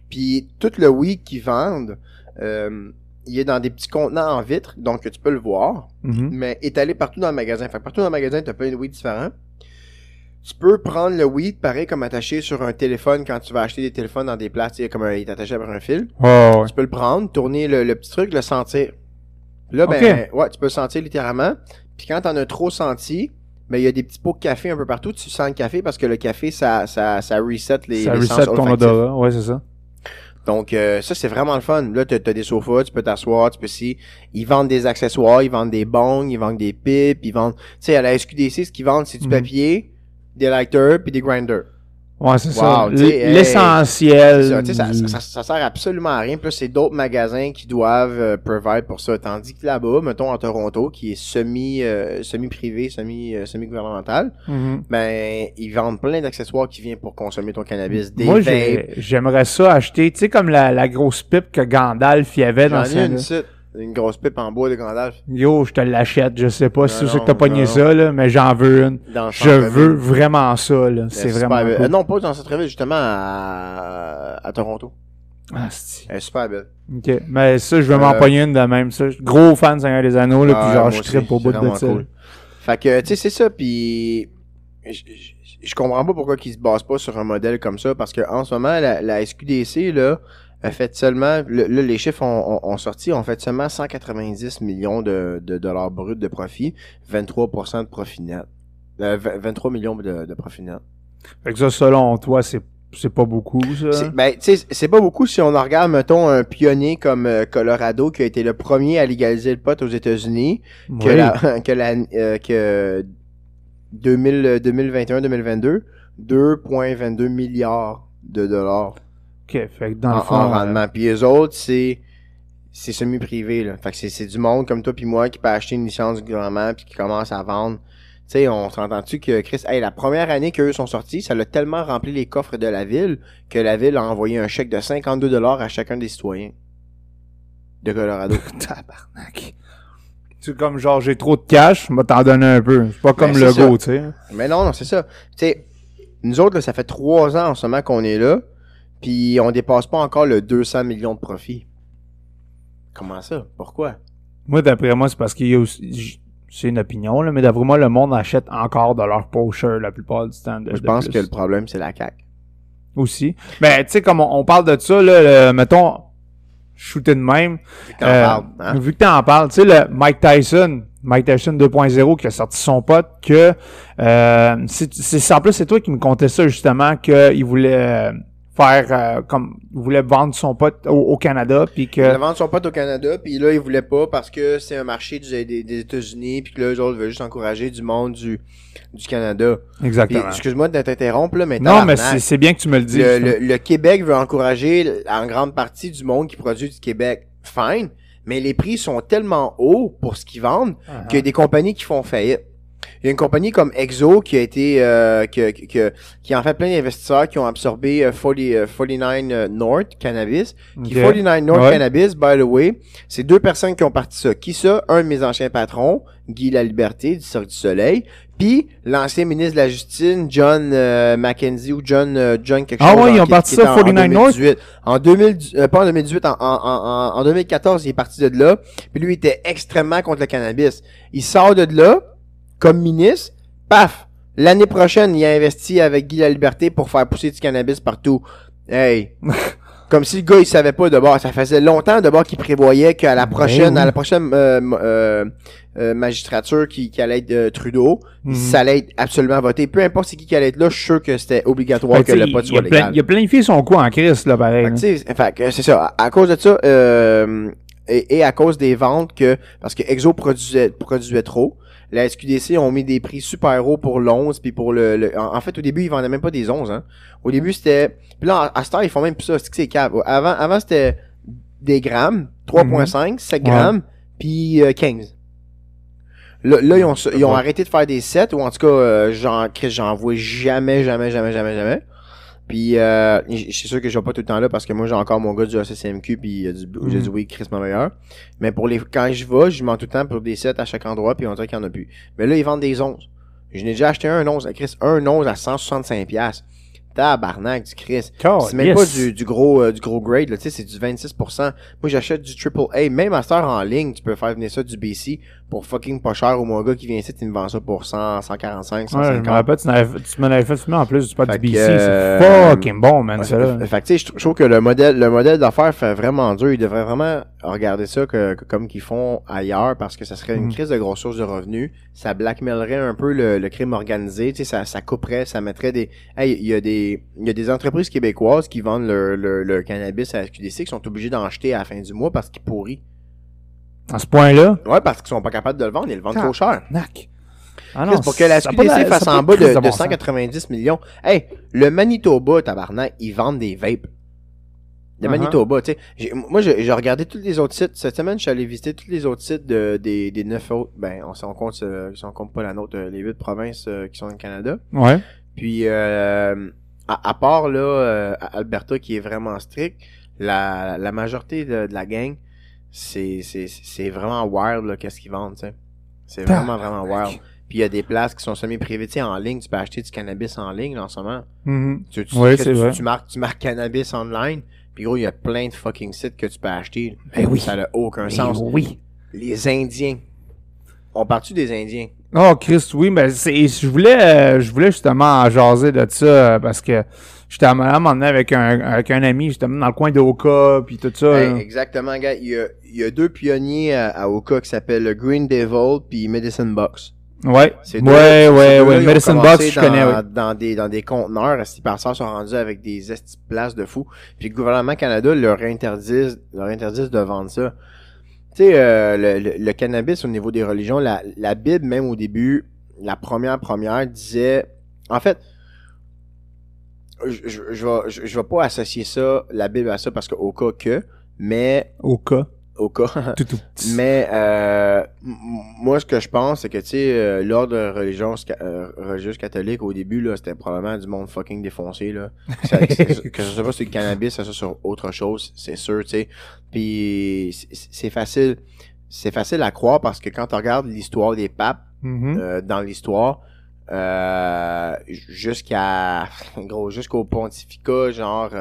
[SPEAKER 2] puis tout le weed qu'ils vendent, euh, il est dans des petits contenants en vitre, donc tu peux le voir, mm-hmm. Mais est mais étalé partout dans le magasin. Enfin, partout dans le magasin, tu as plein de weed différents. Tu peux prendre le weed, pareil, comme attaché sur un téléphone quand tu vas acheter des téléphones dans des places, tu comme il est attaché par un fil. Tu peux le prendre, tourner le, petit truc, le sentir. Là, ben, ouais, tu peux le sentir littéralement. Puis quand t'en as trop senti, mais il y a des petits pots de café un peu partout. Tu sens le café parce que le café, ça, ça, ça reset les. Ça reset ton
[SPEAKER 1] odorat, ouais, c'est ça.
[SPEAKER 2] Donc, euh, ça, c'est vraiment le fun. Là, tu as, des sofas, tu peux t'asseoir, tu peux si. Ils vendent des accessoires, ils vendent des bongs, ils vendent des pipes, ils vendent. Tu sais, à la SQDC, ce qu'ils vendent, c'est du mhm. papier, des lighters, puis des grinders. Ouais, c'est ça. L'essentiel. ça, sert absolument à rien. Plus c'est d'autres magasins qui doivent euh, provide pour ça. Tandis que là-bas, mettons en Toronto, qui est semi, euh, semi privé, euh, semi, semi gouvernemental, mhm. ben ils vendent plein d'accessoires qui viennent pour consommer ton cannabis. Des Moi,
[SPEAKER 1] j'aimerais ça acheter, tu sais, comme la, la, grosse pipe que Gandalf y avait dans. le
[SPEAKER 2] une grosse pipe en bois de Grandage.
[SPEAKER 1] Yo, je te l'achète. Je sais pas si c'est que t'as pogné ça, là, mais j'en veux une. je veux vraiment ça, là. C'est vraiment. Euh, non,
[SPEAKER 2] pas dans cette revue, justement à, Toronto. Ah, c'est est super belle.
[SPEAKER 1] Ok. Mais ça, je veux m'en euh, pogner une de même, ça. Gros fan de Seigneur des Anneaux, là, puis genre, je tripe au bout de ça.
[SPEAKER 2] Fait que, tu sais, c'est ça, puis je comprends pas pourquoi ils se basent pas sur un modèle comme ça, parce qu'en ce moment, la, la SQDC, là, a fait seulement, les chiffres ont, sorti, ont fait seulement 190 millions de, dollars bruts de profit, 23% de profit net. 23 euh, millions de, de profit net.
[SPEAKER 1] Fait que ça, selon toi, c'est pas beaucoup, ça.
[SPEAKER 2] Ben, c'est pas beaucoup si on regarde, mettons, un pionnier comme euh, Colorado qui a été le premier à légaliser le pot aux États-Unis, que, que, euh, que 2021-2022, 2,22 milliards de dollars OK. Fait rendement. Puis autres, c'est. C'est semi-privé, là. Fait c'est du monde comme toi puis moi qui peut acheter une licence du gouvernement puis qui commence à vendre. Tu sais, on s'entend-tu que Chris, la première année qu'eux sont sortis, ça l'a tellement rempli les coffres de la ville que la ville a envoyé un chèque de 52 dollars à chacun des citoyens de Colorado. Tabarnak. C'est comme genre, j'ai trop
[SPEAKER 1] de cash, je t'en donner un peu. C'est pas comme ben, le go, tu sais.
[SPEAKER 2] Mais non, non, c'est ça. Tu sais, nous autres, ça fait trois ans en ce moment qu'on est là. Puis on dépasse pas encore le 200 millions de profits. Comment ça? Pourquoi?
[SPEAKER 1] Moi, d'après moi, c'est parce qu'il y a aussi. C'est une opinion, là, mais d'après moi, le monde achète encore de leur pocheur la plupart du temps. je pense que le
[SPEAKER 2] problème, c'est la cac.
[SPEAKER 1] Aussi. Mais ben, tu sais, comme on, parle de ça, là, le, mettons, shooter de même. Vu que t'en euh, parles, hein? Vu que parles, tu sais, le Mike Tyson, Mike Tyson 2.0 qui a sorti son pote que euh, c'est en plus c'est toi qui me contais ça justement qu'il voulait euh, faire euh, comme il voulait vendre son pote au, Canada puis que il voulait
[SPEAKER 2] vendre son pote au Canada puis là il voulait pas parce que c'est un marché des, États-Unis puis que là eux autres veulent juste encourager du monde du du Canada exactement excuse-moi de t'interrompre là mais non mais c'est bien que tu me le dises. le, Québec veut encourager en grande partie du monde qui produit du Québec fine mais les prix sont tellement hauts pour ce qu'ils vendent qu'il ah, y que ah. des compagnies qui font faillite il y a une compagnie comme Exo qui a été euh, qui, qui, a en fait plein d'investisseurs qui ont absorbé 49 euh, euh, euh, North Cannabis. Qui 49 North Cannabis, by the way, c'est deux personnes qui ont parti ça. Qui ça? Un de mes anciens patrons, Guy Laliberté du Cirque du Soleil, puis l'ancien ministre de la Justice, John McKenzie Mackenzie ou John John quelque ah chose. Ah ouais, ils ont parti ça 49 North. En 2000, euh, pas en 2018, en, en, en, 2014, il est parti de là. Puis lui il était extrêmement contre le cannabis. Il sort de là, comme ministre, paf, l'année prochaine, il a investi avec Guy la Liberté pour faire pousser du cannabis partout. Hey. comme si le gars il savait pas de bord. Ça faisait longtemps de bord qu'il prévoyait qu'à la ben prochaine, à la prochaine euh, euh, euh, magistrature qui, allait être Trudeau, mhm. ça allait être absolument voté. Peu importe c'est qui qui allait être là, je suis sûr que c'était obligatoire ben, que le pot soit légal. Il a planifié son coup en crise là, pareil. Fait c'est ça. À, cause de ça et, et, à cause des ventes que parce que Exo produisait, produisait trop la SQDC ont mis des prix super hauts pour l'11 puis pour le, en, fait au début ils vendaient même pas des 11 hein. Au mhm. début c'était puis là à, Star ils font même plus ça, c'est que Avant avant c'était des grammes, 3.5, 7 mhm. grammes puis 15. Euh, là, ils, ont, ils ont arrêté de faire des 7 ou en tout cas euh, j'en vois jamais jamais jamais jamais jamais. Puis, euh, je sûr que je vais pas tout le temps là parce que moi, j'ai encore mon gars du ACCMQ puis j'ai mm-hmm. du, oui, Chris meilleur. Mais pour les, quand je vais, je m'en tout le temps pour des 7 à chaque endroit puis on dirait qu'il y en a plus. Mais là, ils vendent des 11. Je n'ai déjà acheté un 11 à Chris, un 11 à 165$. Tabarnak du Chris. c'est même pas du, gros euh, du gros grade, là, tu sais, c'est du 26%. Moi j'achète du triple A, même à en ligne, tu peux faire venir ça du BC pour fucking pas cher au mon gars qui vient ici, tu me vends ça pour 100, 145, 150. Ouais, je me rappelle,
[SPEAKER 1] tu, m'en avais fait en plus du pot du BC. c'est euh, fucking bon, man, ça là.
[SPEAKER 2] Fait tu sais, je trouve que le modèle, le modèle d'affaires fait vraiment dur. Ils devraient vraiment regarder ça que, comme qu'ils font ailleurs parce que ça serait une hmm. crise de grosse sources de revenus. Ça blackmailerait un peu le, crime organisé. Tu sais, ça, ça couperait, ça mettrait des, hey, il y a des, il y a des entreprises québécoises qui vendent le, cannabis à la SQDC qui sont obligées d'en acheter à la fin du mois parce qu'ils pourrit.
[SPEAKER 1] À ce point-là?
[SPEAKER 2] Ouais, parce qu'ils sont pas capables de le vendre, ils le vendent trop cher. Ah non, pour que la SQDC fasse en bas de, 190 millions. Hey, le Manitoba, tabarnak, ils vendent des vapes.
[SPEAKER 1] Le uh-huh. Manitoba,
[SPEAKER 2] tu sais. Moi, j'ai regardé tous les autres sites. Cette semaine, je suis allé visiter tous les autres sites de, des, neuf autres. Ben, on, s'en compte, ils euh, si compte pas la nôtre, euh, les huit provinces euh, qui sont au Canada. Ouais. Puis, à, part, là, Alberta, qui est vraiment strict, la, majorité de la gang, c'est vraiment wild qu'est-ce qu'ils vendent, tu sais. C'est vraiment, vraiment wild. Puis il y a des places qui sont semi-privées. Tu sais, en ligne, tu peux acheter du cannabis en ligne en ce moment. Mm-hmm. Tu, marques, tu marques cannabis online. Puis gros, il y a plein de fucking sites que tu peux acheter. mais ben oui. Ça n'a aucun ben sens. Oui. Les Indiens. On part-tu des Indiens?
[SPEAKER 1] Oh, Christ, oui, mais je voulais, euh, je voulais justement jaser de ça euh, parce que J'étais à un moment donné avec un, avec un ami, justement, dans le coin d'Oka, puis tout ça. Ben,
[SPEAKER 2] exactement, gars. Il y a, y a deux pionniers à, Oka qui s'appellent Green Devil puis Medicine Box.
[SPEAKER 1] Ouais. Ouais, ouais, ouais. Medicine Box, je connais,
[SPEAKER 2] Dans des, dans des conteneurs, ces sont rendus avec des places de fou. Puis le gouvernement Canada leur interdise, leur interdit de vendre ça. Tu sais, euh, le, le, cannabis au niveau des religions, la, la Bible, même au début, la première première disait, en fait, je, je, je, vais, je, pas associer ça, la Bible à ça, parce que au cas que, mais. Au cas. Au cas. tout, Mais euh, moi, ce que je pense, c'est que, tu sais, euh, l'ordre religion, euh, religieuse catholique, au début, là, c'était probablement du monde fucking défoncé, là. que ce soit sur le cannabis, ça soit sur autre chose, c'est sûr, tu sais. Puis c'est facile. C'est facile à croire parce que quand on regarde l'histoire des papes, mm-hmm. euh, dans l'histoire, euh, jusqu'à gros jusqu'au pontificat genre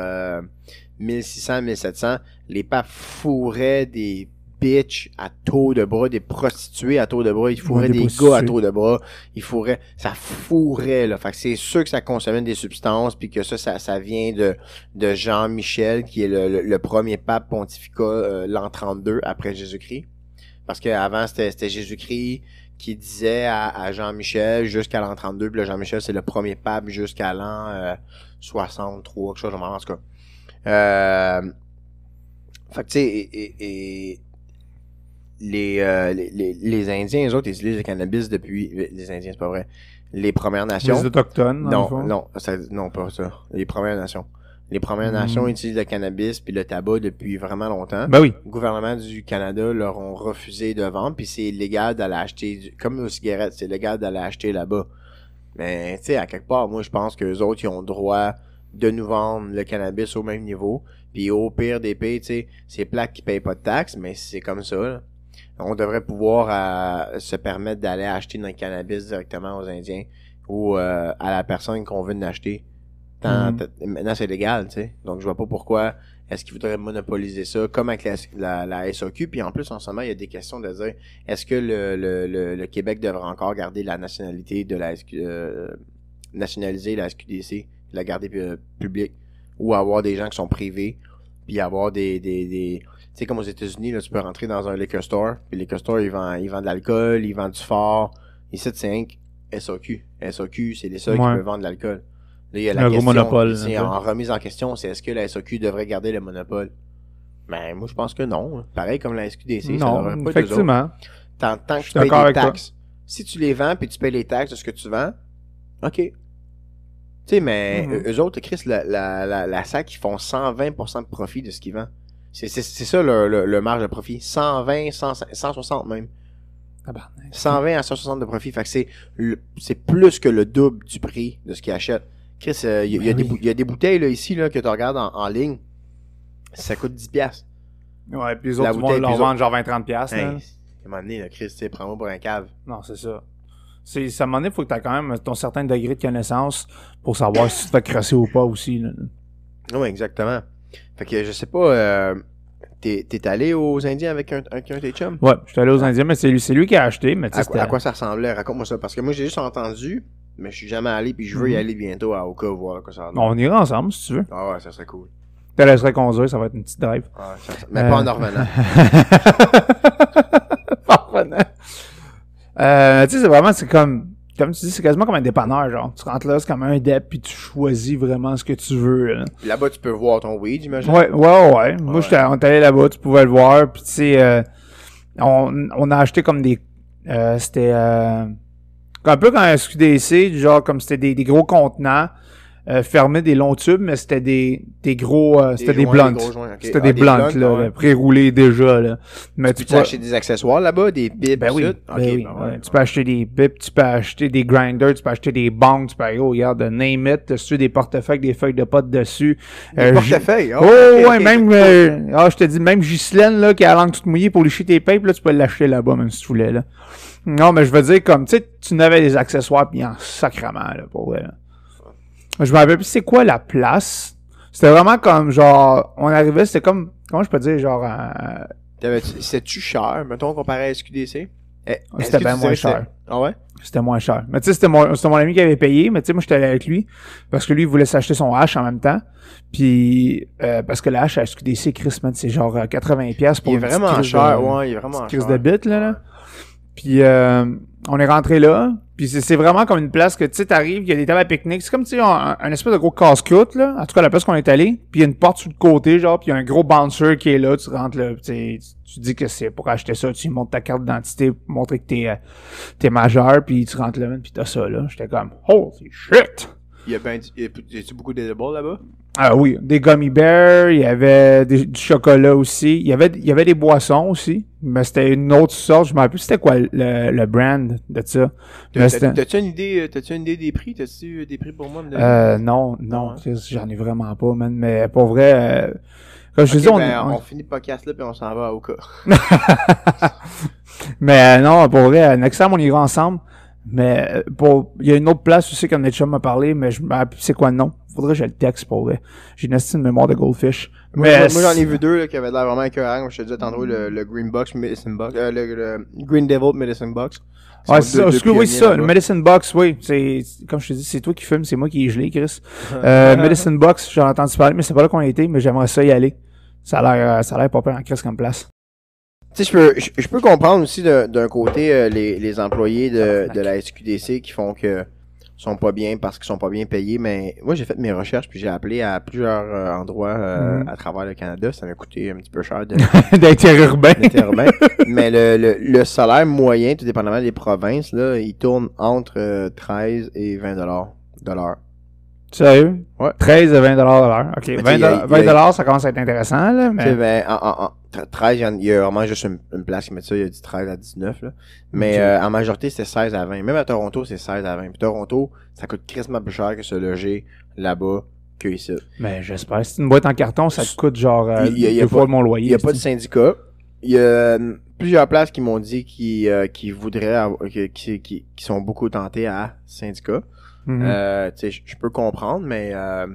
[SPEAKER 2] 1600 euh, 1700 les papes fourraient des bitches à taux de bras des prostituées à taux de bras ils fourraient des, gars à taux de bras ils fourraient ça fourrait là fait que c'est sûr que ça consommait des substances puis que ça ça, vient de de Jean Michel qui est le, premier pape pontificat euh, l'an 32 après Jésus-Christ parce qu'avant c'était Jésus-Christ qui disait à, Jean-Michel jusqu'à l'an 32, puis Jean-Michel, c'est le premier pape jusqu'à l'an 63, euh, quelque chose, je m'en en euh, fait que, tu sais, et, euh, les, les, Indiens, eux autres, ils utilisent le cannabis depuis... Les Indiens, c'est pas vrai. Les Premières Nations... Les Autochtones, Non, non, non, pas ça. Les Premières Nations. Les Premières hmm. Nations utilisent le cannabis puis le tabac depuis vraiment longtemps. Ben oui. Le gouvernement du Canada leur ont refusé de vendre, puis c'est illégal d'aller acheter, comme nos cigarettes, c'est légal d'aller acheter là-bas. Mais tu sais, à quelque part, moi je pense que les autres ils ont droit de nous vendre le cannabis au même niveau. Puis au pire des pays, tu sais, c'est plaques qui payent pas de taxes, mais c'est comme ça. On devrait pouvoir euh, se permettre d'aller acheter notre cannabis directement aux Indiens ou euh, à la personne qu'on veut d'acheter. Mhm. Maintenant, c'est légal, tu sais. Donc, je vois pas pourquoi est-ce qu'ils voudraient monopoliser ça comme avec la, la, SOQ. Puis en plus, en ce moment, il y a des questions de dire est-ce que le, le, le, Québec devrait encore garder la nationalité de la euh, nationaliser la SQDC, la garder publique, ou avoir des gens qui sont privés, puis avoir des, des, tu sais, comme aux États-Unis, là, tu peux rentrer dans un liquor store, puis le liquor store, ils vendent, ils vendent de l'alcool, ils vendent du fort. et 7 5 SOQ. SOQ, c'est les seuls qui peuvent vendre de l'alcool il y a la monopole. C'est en remise en question, c'est est-ce que la SOQ devrait garder le monopole? Ben, moi, je pense que non. Hein. Pareil comme la SQDC, non, ça pas effectivement. Tant, que tu payes les taxes. Si tu les vends puis tu payes les taxes de ce que tu vends, OK. Tu sais, mais les mhm. eux autres, Chris, la, SAC, ils font 120% de profit de ce qu'ils vendent. C'est ça le, marge de profit. 120, 160 même. 120 à 160 de profit. Fait que c'est plus que le double du prix de ce qu'ils achètent. Chris, euh, ben il y, a des bouteilles là, ici là, que tu regardes en, ligne. Ça coûte 10$.
[SPEAKER 1] Ouais, puis les autres, ils vont genre 20-30$. Hey, à un
[SPEAKER 2] moment donné, là, Chris, prends-moi pour un cave. Non, c'est ça.
[SPEAKER 1] C'est, ça, à un moment donné, il faut que tu aies quand même ton certain degré de connaissance pour savoir si tu vas crasser ou pas aussi.
[SPEAKER 2] Oui, exactement. Fait que je sais pas. Euh, t'es, t'es allé aux Indiens avec un, un, de tes chums?
[SPEAKER 1] Ouais, je suis allé aux Indiens, mais c'est lui, c'est lui qui a acheté. Mais à quoi ça
[SPEAKER 2] ressemblait? Raconte-moi ça. Parce que moi, j'ai juste entendu mais je suis jamais allé, puis je veux y mhm. aller bientôt à Oka, voir quoi ça donne. On ira ensemble si tu veux. Ah ouais, ça serait cool.
[SPEAKER 1] Te laisserais conduire, ça va être une petite drive. Ah, Mais euh. pas en revenant. Euh, tu sais, c'est vraiment, c'est comme, comme tu dis, c'est quasiment comme un dépanneur, genre. Tu rentres là, c'est comme un dep, puis tu choisis vraiment ce que tu veux, là.
[SPEAKER 2] Là-bas, tu peux voir ton weed, j'imagine. Ouais, ouais,
[SPEAKER 1] ouais. Moi, j'étais, on est allé là-bas, tu pouvais le voir. Puis, tu sais, euh, on, on a acheté comme des. Euh, c'était. Un peu comme SQDC, genre comme c'était des, gros contenants euh, fermés, des longs tubes, mais c'était des, des gros. Euh, c'était des, blunts. C'était ah, des blunts, là, pré-roulés déjà. Là. Mais tu, peux acheter
[SPEAKER 2] des accessoires là-bas, des bips, ben, ben oui, ben oui.
[SPEAKER 1] Tu peux acheter des bips, tu peux acheter des grinders, tu peux acheter des bangs, tu peux aller, oh, de name it, dessus des portefeuilles, des feuilles de potes dessus. Des euh, portefeuilles, oh, oh ouais, même. Euh, ah, je te dis, même Ghislaine, là, qui a la langue toute mouillée pour licher tes pipes, là, tu peux l'acheter là-bas, même si tu voulais, là. Non, mais je veux dire, comme, tu sais, tu n'avais des accessoires, puis en sacrement, là, pour vrai. Là. Je me rappelle plus c'est quoi la place. C'était vraiment comme, genre, on arrivait, c'était comme, comment je peux dire, genre, euh...
[SPEAKER 2] C'était-tu cher, mettons, comparé à SQDC? Eh, c'était bien moins cher. Ah ouais?
[SPEAKER 1] C'était moins cher. Mais tu sais, c'était mon, mon ami qui avait payé, mais tu sais, moi, j'étais allé avec lui, parce que lui, il voulait s'acheter son H en même temps. Puis, euh, parce que la H à SQDC, Chris, c'est genre 80$ euh, pour il est vraiment cher, ouais, il est vraiment cher. de bit, là, là. Puis euh, on est rentré là. Puis c'est vraiment comme une place que tu sais, t'arrives, il y a des tables à pique-nique. C'est comme tu sais, un, espèce de gros casse-croûte, là. En tout cas, la place qu'on est allé. Puis il y a une porte sur le côté, genre, puis il y a un gros bouncer qui est là. Tu rentres là, tu, tu dis que c'est pour acheter ça. Tu montes ta carte d'identité pour montrer que t'es euh, majeur. Puis tu rentres là, puis t'as ça, là. J'étais comme,
[SPEAKER 2] holy shit! Il y a, ben beaucoup de là-bas?
[SPEAKER 1] Ah oui, des gummy bears, il y avait du chocolat aussi. Il y avait, il y avait des boissons aussi, mais c'était une autre sorte. Je me rappelle, c'était quoi le, le, brand de ça? T'as-tu
[SPEAKER 2] une idée, euh, t'as-tu une idée des prix? T'as-tu des prix pour moi? Euh, non,
[SPEAKER 1] non, ah j'en ai vraiment pas, man. Mais pour vrai, euh, je dis, ben, on, on,
[SPEAKER 2] finit le podcast là puis on s'en va à cas.
[SPEAKER 1] mais euh, non, pour vrai, next time on ira ensemble. Mais euh, pour, il y a une autre place aussi qu'on déjà m'a parlé, mais je c'est quoi le nom? Faudrait que j'ai le texte pour J'ai une de mémoire de Goldfish. Moi, moi j'en ai vu
[SPEAKER 2] deux là, qui avaient l'air vraiment moi Je te disais tantôt le, le Green Box Medicine Box, euh, le, Green Devil Medicine Box. oui, c'est ça. Le
[SPEAKER 1] Medicine Box, oui. C'est, comme je te dis, c'est toi qui fumes, c'est moi qui ai gelé, Chris. euh, Medicine Box, j'en ai entendu parler, mais c'est pas là qu'on a été, mais j'aimerais ça y aller. Ça a l'air, euh, ça a l'air pas pire en Chris comme place.
[SPEAKER 2] Tu sais, je peux, je, peux comprendre aussi d'un côté euh, les, les, employés de, ah, de, la SQDC qui font que sont pas bien parce qu'ils sont pas bien payés, mais moi j'ai fait mes recherches puis j'ai appelé à plusieurs euh, endroits euh, mm-hmm. à travers le Canada. Ça m'a coûté un petit peu cher d'être urbain. mais le, le, salaire moyen, tout dépendamment des provinces, là, il tourne entre 13 et 20 dollars de l'heure.
[SPEAKER 1] Sérieux? Ouais. 13 à 20 dollars l'heure. OK. 20, ça commence à être intéressant, là. Mais...
[SPEAKER 2] Ben, en, en, 13, il y, a vraiment juste une, place qui met ça. Il y a du 13 à 19, là. Mais euh, en majorité, c'est 16 à 20. Même à Toronto, c'est 16 à 20. Puis Toronto, ça coûte crissement plus cher que se loger là-bas que ici. Mais ben, j'espère.
[SPEAKER 1] C'est une boîte en carton, ça te coûte genre euh, deux fois mon loyer. Il n'y a pas de
[SPEAKER 2] syndicat. Il y a euh, plusieurs places qui m'ont dit qu'ils voudraient, qui, qui, sont beaucoup tentés à syndicat. Mm je peux comprendre, mais euh,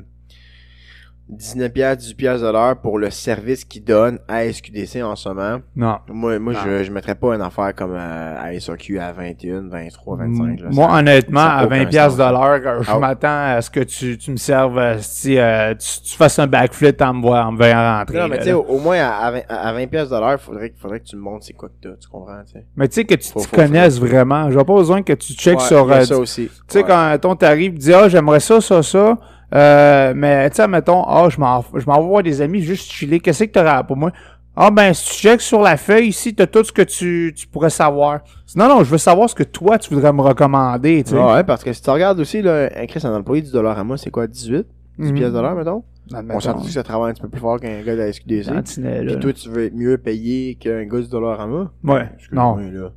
[SPEAKER 2] 19$, 18$ pour le service qu'ils donnent à SQDC en ce moment. Non. Moi, moi Je, ne mettrais pas une affaire comme euh, à, à à 21, 23, 25. moi, honnêtement, à 20$ je ah
[SPEAKER 1] m'attends à ce que tu, tu me serves, euh, si
[SPEAKER 2] euh, tu, tu,
[SPEAKER 1] fasses un backflip en me, voyant, en rentrer. Non, mais tu sais,
[SPEAKER 2] au, moins à, 20$, il faudrait, faudrait que tu me montres c'est quoi que tu comprends, tu sais. Mais tu sais, que tu te connaisses
[SPEAKER 1] vraiment. vraiment. J'ai pas besoin que tu checkes sur... Tu sais, quand ton tarif dit « Ah, oh, j'aimerais ça, ça, ça », euh, mais tu sais, mettons, ah, je m'en vais voir des amis, juste chiller. Qu'est-ce que t'auras pour moi? Ah ben, si tu checkes sur la feuille ici, t'as tout ce
[SPEAKER 2] que tu, pourrais savoir.
[SPEAKER 1] Non, non, je veux savoir ce que toi, tu voudrais me recommander. tu ah ouais,
[SPEAKER 2] parce que si tu regardes aussi, là, un dans le prix du dollar à moi, c'est quoi, 18? 10 pièces de l'heure, mettons? On s'en que ça travaille un petit peu plus fort qu'un gars de la SQDC. Puis toi, tu veux être mieux payé qu'un gars du dollar à moi?
[SPEAKER 1] Ouais, non. Là.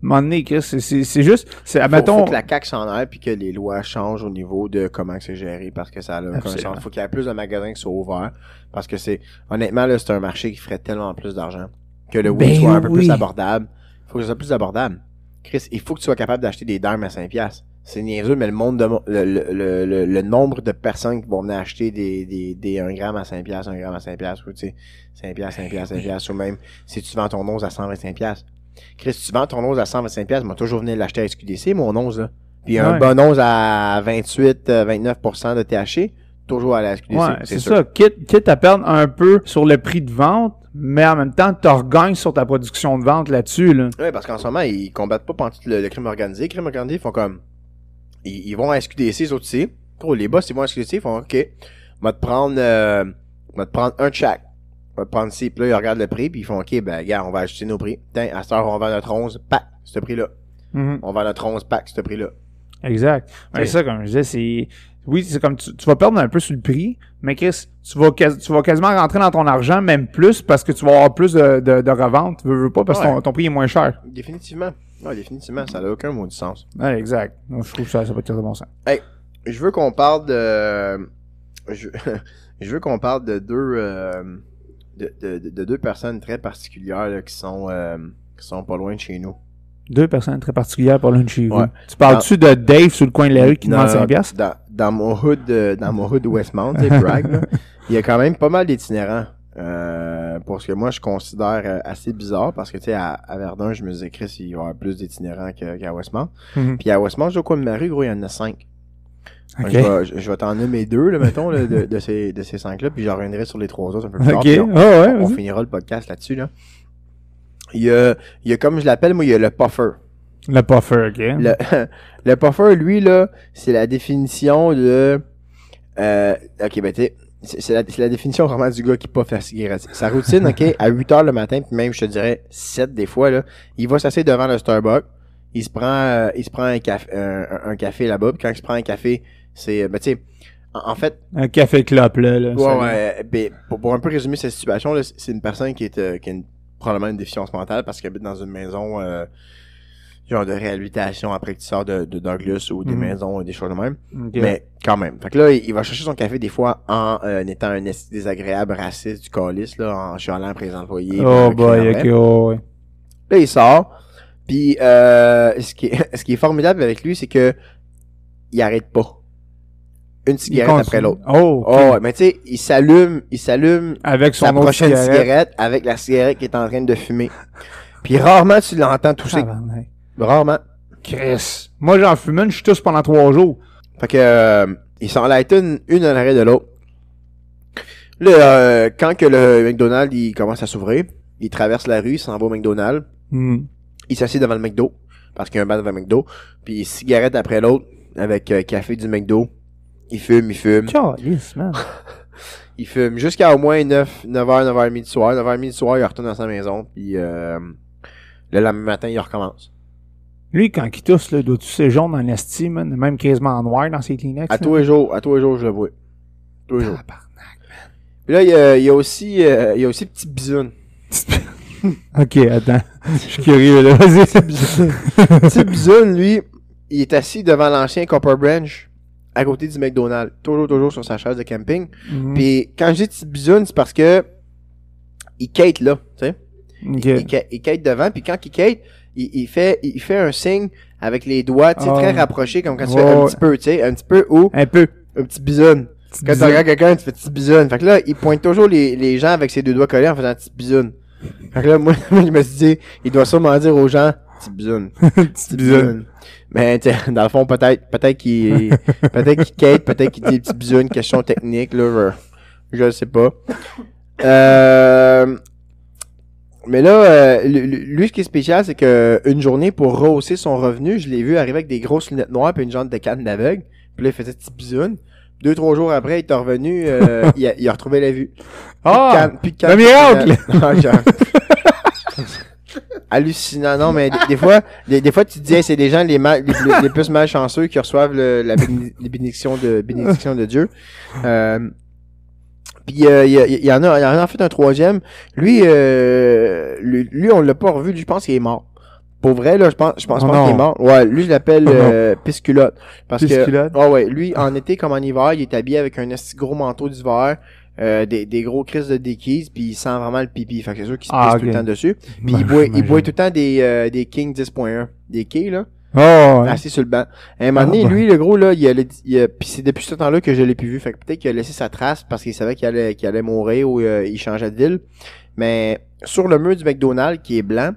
[SPEAKER 1] Money, Chris, c'est juste. c'est faut que la
[SPEAKER 2] CAQ s'en aille puis que les lois changent au niveau de comment c'est géré parce que ça a sens. faut qu'il y ait plus de magasins qui soient ouverts parce que c'est. Honnêtement, là, c'est un marché qui ferait tellement plus d'argent que le ben soit un peu plus abordable. faut que ce soit plus abordable. Chris, il faut que tu sois capable d'acheter des dames à 5$. C'est niaiseux, mais le monde de le, le, le, nombre de personnes qui vont venir acheter des, des, des 1 gramme à 5$, 1 gramme à 5$, ou tu sais, 5$, 5$, 5$, piastres, ou même si tu vends ton 11 à 125$, Chris, tu vends ton 11 à 125$, m'a toujours venu l'acheter à SQDC, mon 11, là. Puis un bon 11 à 28, 29% euh, de THC, toujours à la SQDC. Ouais, c'est ça.
[SPEAKER 1] Quitte, à perdre un peu sur le prix de vente, mais en même temps, tu regagnes sur ta production de vente là-dessus.
[SPEAKER 2] Oui, parce qu'en ce moment, ils combattent pas le, crime organisé. Le crime organisé, ils font comme. Ils, vont à SQDC, ils autres les boss, ils vont à SQDC, ils font OK, on va te prendre, euh, te prendre un de prendre là, ils regardent le prix, puis ils font, OK, ben, gars, on va acheter nos prix. Tiens, à cette heure, on vend notre 11, pack, ce prix-là. Mhm. On vend notre 11 pack, ce prix-là.
[SPEAKER 1] Exact. C'est ça, comme je disais, c'est. Oui, c'est comme tu, vas perdre un peu sur le prix, mais Chris, tu vas, tu vas quasiment rentrer dans ton argent, même plus, parce que tu vas avoir plus de, de, revente. Tu veux, pas, parce que ton, prix est moins cher.
[SPEAKER 2] Définitivement. Non, définitivement. Ça n'a aucun mot de sens. Ouais, exact. Donc,
[SPEAKER 1] je trouve ça, ça peut être de bon sens.
[SPEAKER 2] Hey, je veux qu'on parle de. Je, veux qu'on parle de deux. Euh, de, de, de, deux personnes très particulières qui, sont, euh, qui sont pas loin de chez nous.
[SPEAKER 1] Deux personnes très particulières pas loin de chez vous. Tu parles-tu de Dave sur le coin de la rue qui demande 5 piastres?
[SPEAKER 2] Dans, dans, mon hood, euh, dans mon hood Westmount, il y a quand même pas mal d'itinérants. Euh, pour ce que moi je considère euh, assez bizarre parce que tu sais à, Verdun je me disais Chris y aura plus d'itinérants qu'à Westmount mhm. puis à Westmount au coin de ma rue gros il y en a cinq je vais, je t'en nommer deux, là, mettons, de, ces, de ces cinq-là, puis j'en reviendrai sur les trois autres un peu plus tard. On, ah finira le podcast là-dessus. Là. Il, y a, il y a, comme je l'appelle, moi, il y a le puffer. Le puffer, OK. Le, puffer, lui, là, c'est la définition de... Euh, OK, ben, tu c'est la, définition vraiment du gars qui puffe faire cigarette. Sa routine, OK, à 8 heures le matin, puis même, je te dirais, 7 des fois, là, il va s'asseoir devant le Starbucks, il se prend, euh, il se prend un, un café là-bas, puis quand il se prend un café, c'est, euh, ben, tu en, fait.
[SPEAKER 1] Un café clope, là. ouais,
[SPEAKER 2] eh, Ben, pour, un peu résumer cette situation, c'est une personne qui, est, euh, qui a probablement une déficience mentale parce qu'elle habite dans une maison. Euh, genre de réhabilitation après qu'il sort de, de Douglas ou des mhm. maisons ou des choses de même. Mais quand même. Fait que là, il, va chercher son café des fois en, étant un désagréable raciste du colis, là, en chialant après les employés. Oh boy, ok, oh, Là, il sort. Puis, ce, qui est, ce qui est formidable avec lui, c'est que il arrête pas une cigarette après l'autre. Oh, oh, mais tu sais, il s'allume, il s'allume avec son sa prochaine cigarette. avec la cigarette qu'il est en train de fumer. Puis rarement tu l'entends tousser. rarement. Chris, moi j'en fume une, je tous pendant trois jours. Fait que euh, il ils s'en une, une à l'arrêt de l'autre. Là, euh, quand que le McDonald's il commence à s'ouvrir, il traverse la rue, il s'en va au McDonald's. Hmm. Il s'assied devant le McDo parce qu'il y a un bar devant le McDo, puis cigarette après l'autre avec euh, café du McDo il fume, il fume. man. il fume jusqu'à au moins 9, h 9 9h30 du soir. 9h30 du soir, il retourne dans sa maison. Puis euh, le lendemain matin, il recommence.
[SPEAKER 1] Lui, quand il tousse, le doit tousser jaune en l'estime, même quasiment en noir dans ses Kleenex. À tous
[SPEAKER 2] les jours, à tous les jours, je le vois. Tous les jours. man. Puis là, il y a, aussi, euh, il Petit Bisoun.
[SPEAKER 1] ok, attends. Je suis curieux, là. Vas-y. Petit
[SPEAKER 2] Bisoun, lui, il est assis devant l'ancien Copper Branch à côté du McDonald's, toujours, toujours sur sa chaise de camping. Mhm. Puis quand je dis petit bisoune », c'est parce que il quête là, tu sais. Il, Kate devant, puis quand il Kate, il, fait, il fait un signe avec les doigts, tu sais, très ah. rapprochés, comme quand tu fais un petit peu, tu sais, un petit peu ou… Un peu. Un petit bisoun. Quand tu regardes quelqu'un, tu fais petit bisoune ». Fait que là, il pointe toujours les, les gens avec ses deux doigts collés en faisant un petit bisoune ». Fait que là, moi, je me suis dit, il doit sûrement dire aux gens, Petit bisoune. petit bisoune. Mais dans le fond, peut-être peut-être qu'il peut-être qu'il quête, peut-être qu'il dit petit bisoune, question technique, là, je, sais pas. Euh, mais là, euh, lui, ce qui est spécial, c'est que une journée pour rehausser son revenu, je l'ai vu arriver avec des grosses lunettes noires et une jante de canne d'aveugle. Puis là, il faisait petit bisoune. Deux, trois jours après, il est revenu, euh, il, a, retrouvé la vue. Ah! Oh, miracle! hallucinant. Non, mais des, fois, des, fois, tu te dis, c'est des gens les, les, plus malchanceux qui reçoivent le, la bénédiction de, bénédiction de Dieu. Euh, puis euh, il y, en a, y en a en fait un troisième. Lui, euh, lui, on l'a pas revu. je pense qu'il est mort. Pour vrai, là, je pense, je pense oh pas qu'il est mort. Ouais, lui, je l'appelle oh euh, Pisculotte. Parce que, ouais, lui, en été comme en hiver, il est habillé avec un gros manteau d'hiver, euh, des, des gros crises de déquise puis il sent vraiment le pipi. Fait que c'est sûr qu'il se ah, pisse tout le temps dessus. Ben, puis il, boit, il boit tout le temps des, euh, des King 10.1. Des K, là. Oh, Assis sur le banc. et un moment donné, ah, lui, ben. le gros, là, il puis c'est depuis ce temps-là que je l'ai plus vu. Fait que peut-être qu'il a laissé sa trace parce qu'il savait qu'il allait, qu'il allait mourir ou euh, il changeait de ville. Mais sur le mur du McDonald's qui est blanc,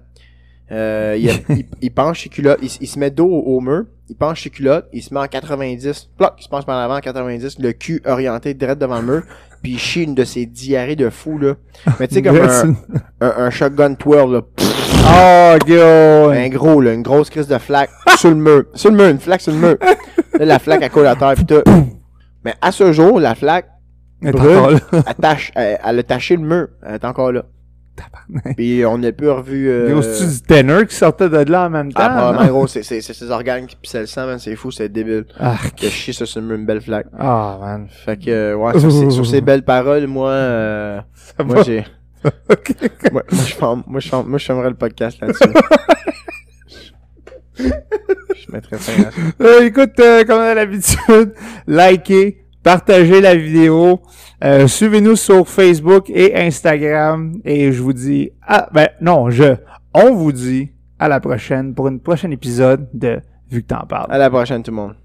[SPEAKER 2] euh, il, il, penche ses culottes, il, se met dos au, mur, il penche ses culottes, il se met en 90, ploc, il se penche par l'avant en 90, le cul orienté direct devant le mur, puis il chie une de ses diarrhées de fou, là. Mais tu sais, comme un, shotgun twirl, là. Oh, ah, go! Un gros, là, une grosse crise de flaque sur le mur. Sur le mur, une flaque sur le mur. la flaque, elle coule à terre, pis tout. Mais à ce jour, la flaque, elle, elle a taché le mur, elle est encore là. Et Puis on a plus revu. Euh... Gros, tu du
[SPEAKER 1] tenor qui sortait de là en même temps. Ah, bah, non.
[SPEAKER 2] gros, c'est ses organes qui pissent le sang, man. C'est fou, c'est débile. Ah. Que chier, ça, c'est une belle flaque. Ah, man. Fait que, euh, ouais, sur, ces, belles paroles, moi, euh, moi, j'ai. moi, moi, je moi, je le podcast là-dessus. je mettrais ça. Euh, écoute,
[SPEAKER 1] euh, comme a l'habitude, likez, partagez la vidéo. Euh, suivez-nous sur Facebook et Instagram. Et je vous dis, ah, ben non, je, on vous dit à la prochaine pour un prochain épisode de Vu que t'en parles. À la prochaine tout le monde.